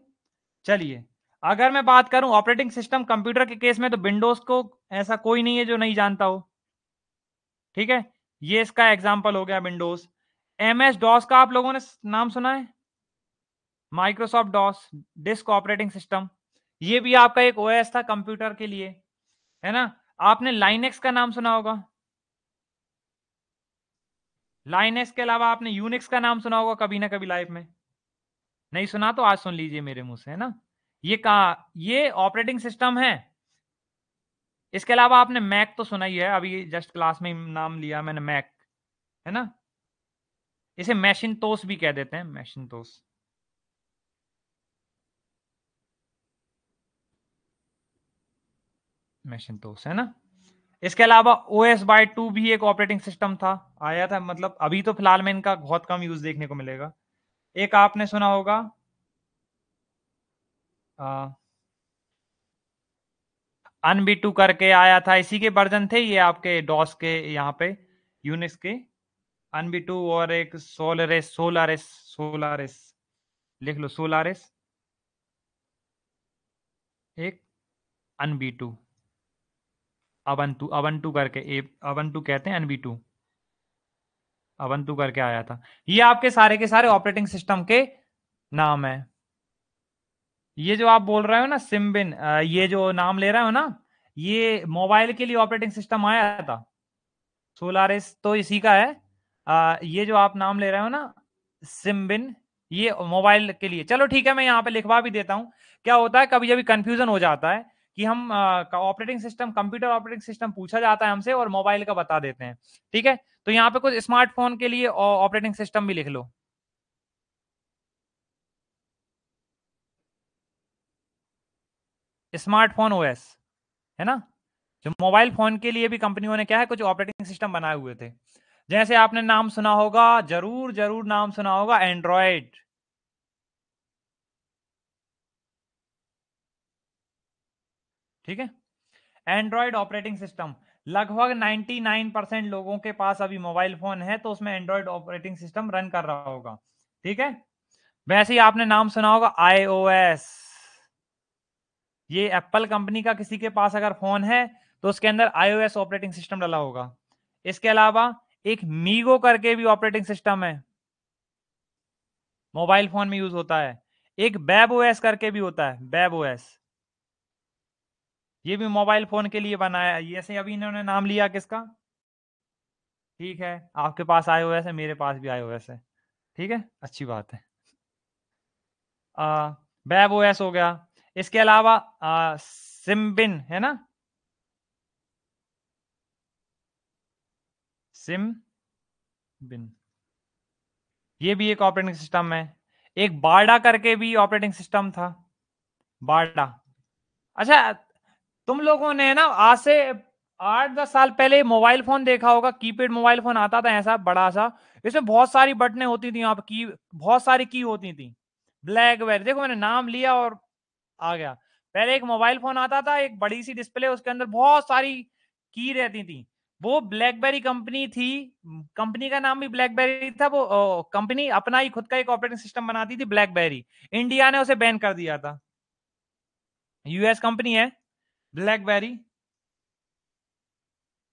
चलिए अगर मैं बात करूं ऑपरेटिंग सिस्टम कंप्यूटर के केस में तो विंडोज को ऐसा कोई नहीं है जो नहीं जानता हो ठीक है ये इसका एग्जाम्पल हो गया विंडोज एम एस डॉस का आप लोगों ने नाम सुना है Microsoft DOS disk operating system ये भी आपका एक ओएस था कंप्यूटर के लिए है ना आपने लाइनेक्स का नाम सुना होगा लाइनेक्स के अलावा आपने यूनिक्स का नाम सुना होगा कभी ना कभी लाइफ में नहीं सुना तो आज सुन लीजिए मेरे मुंह से है ना ये कहा ये ऑपरेटिंग सिस्टम है इसके अलावा आपने मैक तो सुना ही है अभी जस्ट क्लास में नाम लिया मैंने मैक है ना इसे तोस भी कह देते हैं मैशिन तोस है ना इसके अलावा ओ एस बाई टू भी एक ऑपरेटिंग सिस्टम था आया था मतलब अभी तो फिलहाल में इनका बहुत कम यूज देखने को मिलेगा एक आपने सुना होगा हाँ। अन बी टू करके आया था इसी के वर्जन थे ये आपके डॉस के यहाँ पे यूनिक्स के अन बी टू और एक सोलरेस सोलारेस सोलारेस लिख लो सोलारिस एक अन बी टू अवंतु अवंतु करके अवंतु कहते हैं अनबी टू अवंतु करके आया था ये आपके सारे के सारे ऑपरेटिंग सिस्टम के नाम है ये जो आप बोल रहे हो ना सिम्बिन ये जो नाम ले रहे हो ना ये मोबाइल के लिए ऑपरेटिंग सिस्टम आया था सोलारिस तो इसी का है आ, ये जो आप नाम ले रहे हो ना सिम्बिन ये मोबाइल के लिए चलो ठीक है मैं यहाँ पे लिखवा भी देता हूँ क्या होता है कभी कभी कंफ्यूजन हो जाता है कि हम operating system computer operating system पूछा जाता है हमसे और मोबाइल का बता देते हैं ठीक है तो यहाँ पे कुछ स्मार्टफोन के लिए ऑपरेटिंग सिस्टम भी लिख लो स्मार्टफोन ओएस है ना जो मोबाइल फोन के लिए भी कंपनियों ने क्या है कुछ ऑपरेटिंग सिस्टम बनाए हुए थे जैसे आपने नाम सुना होगा जरूर जरूर नाम सुना होगा एंड्रॉयड ठीक है एंड्रॉयड ऑपरेटिंग सिस्टम लगभग 99 परसेंट लोगों के पास अभी मोबाइल फोन है तो उसमें एंड्रॉयड ऑपरेटिंग सिस्टम रन कर रहा होगा ठीक है वैसे ही आपने नाम सुना होगा आईओएस ये एप्पल कंपनी का किसी के पास अगर फोन है तो उसके अंदर आईओएस ऑपरेटिंग सिस्टम डाला होगा इसके अलावा एक मीगो करके भी ऑपरेटिंग सिस्टम है मोबाइल फोन में यूज होता है एक बैब ओएस करके भी होता है बैब ओएस ये भी मोबाइल फोन के लिए बनाया ये ऐसे अभी इन्होंने नाम लिया किसका ठीक है आपके पास आयो है मेरे पास भी आयो है ठीक है अच्छी बात है बैब ओएस हो गया इसके अलावा आ, सिम्बिन है ना सिम बिन ये भी एक ऑपरेटिंग सिस्टम है एक बाडा करके भी ऑपरेटिंग सिस्टम था बाडा अच्छा तुम लोगों ने ना आज से आठ दस साल पहले मोबाइल फोन देखा होगा कीपैड मोबाइल फोन आता था ऐसा बड़ा सा इसमें बहुत सारी बटने होती थी आप की बहुत सारी की होती थी ब्लैक वेर देखो मैंने नाम लिया और आ गया पहले एक मोबाइल फोन आता था एक बड़ी सी डिस्प्ले उसके अंदर बहुत सारी की रहती थी वो ब्लैकबेरी कंपनी थी कंपनी का नाम भी ब्लैकबेरी था वो कंपनी अपना ही खुद का एक ऑपरेटिंग सिस्टम बनाती थी ब्लैकबेरी इंडिया ने उसे बैन कर दिया था यूएस कंपनी है ब्लैकबेरी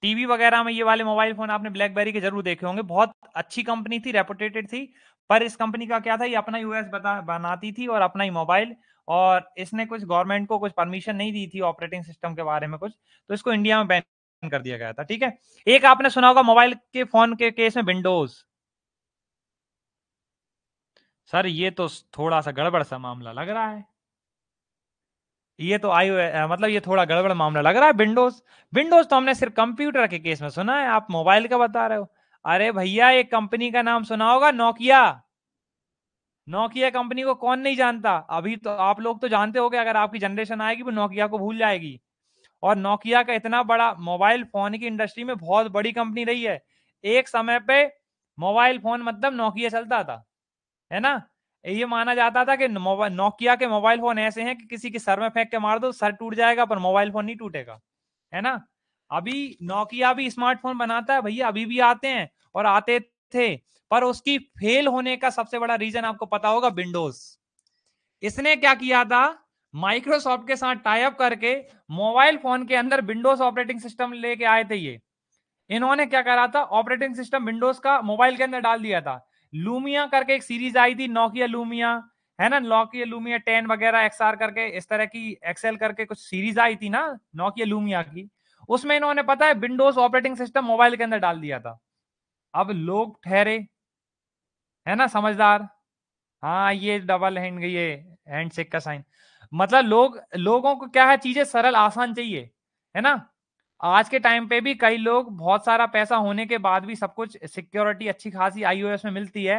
टीवी वगैरह में ये वाले मोबाइल फोन आपने ब्लैकबेरी के जरूर देखे होंगे बहुत अच्छी कंपनी थी रेपुटेटेड थी पर इस कंपनी का क्या था ये अपना यूएस बनाती थी और अपना ही मोबाइल और इसने कुछ गवर्नमेंट को कुछ परमिशन नहीं दी थी ऑपरेटिंग सिस्टम के बारे में कुछ तो इसको इंडिया में बैन कर दिया गया था ठीक है एक आपने सुना होगा मोबाइल के फोन के केस में विंडोज सर ये तो थोड़ा सा गड़बड़ सा मामला लग रहा है ये तो आई मतलब ये थोड़ा गड़बड़ मामला लग रहा है विंडोज विंडोज तो हमने सिर्फ कंप्यूटर के केस में सुना है आप मोबाइल का बता रहे हो अरे भैया एक कंपनी का नाम सुना होगा नोकिया नोकिया कंपनी को कौन नहीं जानता अभी तो आप लोग तो जानते हो अगर आपकी जनरेशन आएगी वो नोकिया को भूल जाएगी और नोकिया का इतना बड़ा मोबाइल फोन की इंडस्ट्री में बहुत बड़ी कंपनी रही है एक समय पे मोबाइल फोन मतलब नोकिया चलता था है ना ये माना जाता था कि नोकिया के मोबाइल फोन ऐसे हैं कि किसी के सर में फेंक के मार दो सर टूट जाएगा पर मोबाइल फोन नहीं टूटेगा है ना अभी नोकिया भी स्मार्टफोन बनाता है भैया अभी भी आते हैं और आते थे पर उसकी फेल होने का सबसे बड़ा रीजन आपको पता होगा विंडोज इसने क्या किया था माइक्रोसॉफ्ट के साथ टाइप करके मोबाइल फोन के अंदर विंडोज ऑपरेटिंग सिस्टम लेके आए थे ये इन्होंने क्या करा था ऑपरेटिंग सिस्टम विंडोज का मोबाइल के अंदर डाल दिया था लूमिया करके एक सीरीज आई थी नोकिया लूमिया है ना नोकिया लूमिया टेन वगैरह एक्सआर करके इस तरह की एक्सेल करके कुछ सीरीज आई थी ना नोकिया लूमिया की उसमें इन्होंने पता है विंडोज ऑपरेटिंग सिस्टम मोबाइल के अंदर डाल दिया था अब लोग ठहरे है ना समझदार हाँ ये डबल हैंड ये हैंड शेक का साइन मतलब लोग लोगों को क्या है चीजें सरल आसान चाहिए है ना आज के टाइम पे भी कई लोग बहुत सारा पैसा होने के बाद भी सब कुछ सिक्योरिटी अच्छी खासी आईओएस में मिलती है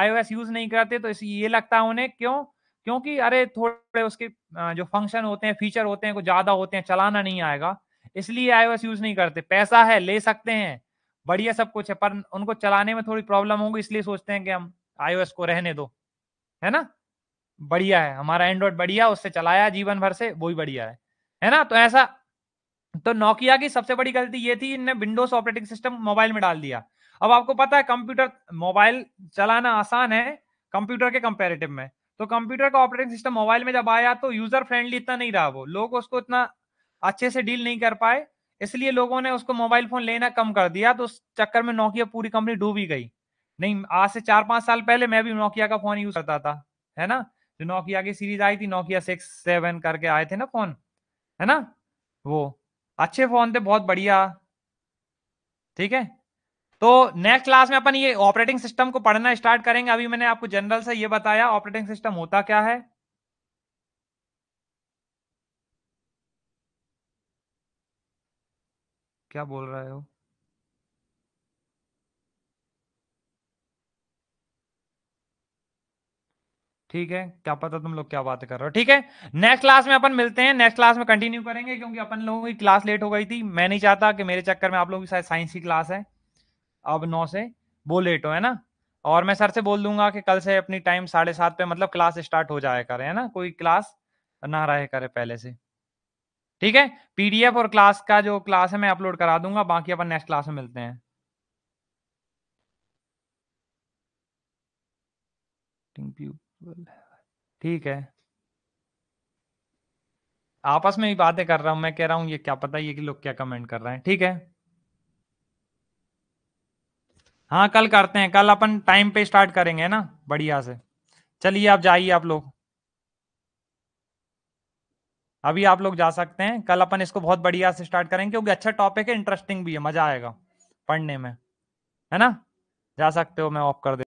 आईओएस यूज नहीं करते तो इस ये लगता है उन्हें क्यों क्योंकि अरे थोड़े उसके जो फंक्शन होते हैं फीचर होते हैं कुछ ज्यादा होते हैं चलाना नहीं आएगा इसलिए आईओएस यूज नहीं करते पैसा है ले सकते हैं बढ़िया सब कुछ है पर उनको चलाने में थोड़ी प्रॉब्लम होगी इसलिए सोचते हैं कि हम आईओएस को रहने दो है ना बढ़िया है हमारा एंड्रॉयड बढ़िया उससे चलाया जीवन भर से वो ही बढ़िया है है ना तो ऐसा तो नोकिया की सबसे बड़ी गलती ये थी इनने विंडोज ऑपरेटिंग सिस्टम मोबाइल में डाल दिया अब आपको पता है कंप्यूटर मोबाइल चलाना आसान है कंप्यूटर के कंपेरेटिव में तो कंप्यूटर का ऑपरेटिंग सिस्टम मोबाइल में जब आया तो यूजर फ्रेंडली इतना नहीं रहा वो लोग उसको इतना अच्छे से डील नहीं कर पाए इसलिए लोगों ने उसको मोबाइल फोन लेना कम कर दिया तो उस चक्कर में नोकिया पूरी कंपनी डूबी गई नहीं आज से चार पांच साल पहले मैं भी नोकिया का फोन यूज करता था है ना जो नोकिया की सीरीज आई थी नोकिया सिक्स सेवन करके आए थे ना फोन है ना वो अच्छे फोन थे बहुत बढ़िया ठीक है तो नेक्स्ट क्लास में अपन ये ऑपरेटिंग सिस्टम को पढ़ना स्टार्ट करेंगे अभी मैंने आपको जनरल से ये बताया ऑपरेटिंग सिस्टम होता क्या है क्या बोल रहे हो ठीक है क्या पता तुम लोग क्या बात कर रहे हो ठीक है नेक्स्ट क्लास में अपन मिलते हैं नेक्स्ट क्लास में कंटिन्यू करेंगे क्योंकि अपन लोगों की क्लास लेट हो गई थी मैं नहीं चाहता कि मेरे चक्कर में आप लोगों की शायद साइंस की क्लास है अब नौ से वो लेट हो है ना और मैं सर से बोल दूंगा कि कल से अपनी टाइम साढ़े सात पे मतलब क्लास स्टार्ट हो जाया करे है ना कोई क्लास ना रहे करे पहले से ठीक है पीडीएफ और क्लास का जो क्लास है मैं अपलोड करा दूंगा बाकी अपन नेक्स्ट क्लास में मिलते हैं ठीक है आपस में ही बातें कर रहा हूं मैं कह रहा हूं ये क्या पता ये कि लोग क्या कमेंट कर रहे हैं ठीक है हाँ कल करते हैं कल अपन टाइम पे स्टार्ट करेंगे ना बढ़िया से चलिए आप जाइए आप लोग अभी आप लोग जा सकते हैं कल अपन इसको बहुत बढ़िया से स्टार्ट करेंगे क्योंकि अच्छा टॉपिक है इंटरेस्टिंग भी है मजा आएगा पढ़ने में है ना जा सकते हो मैं ऑफ कर दे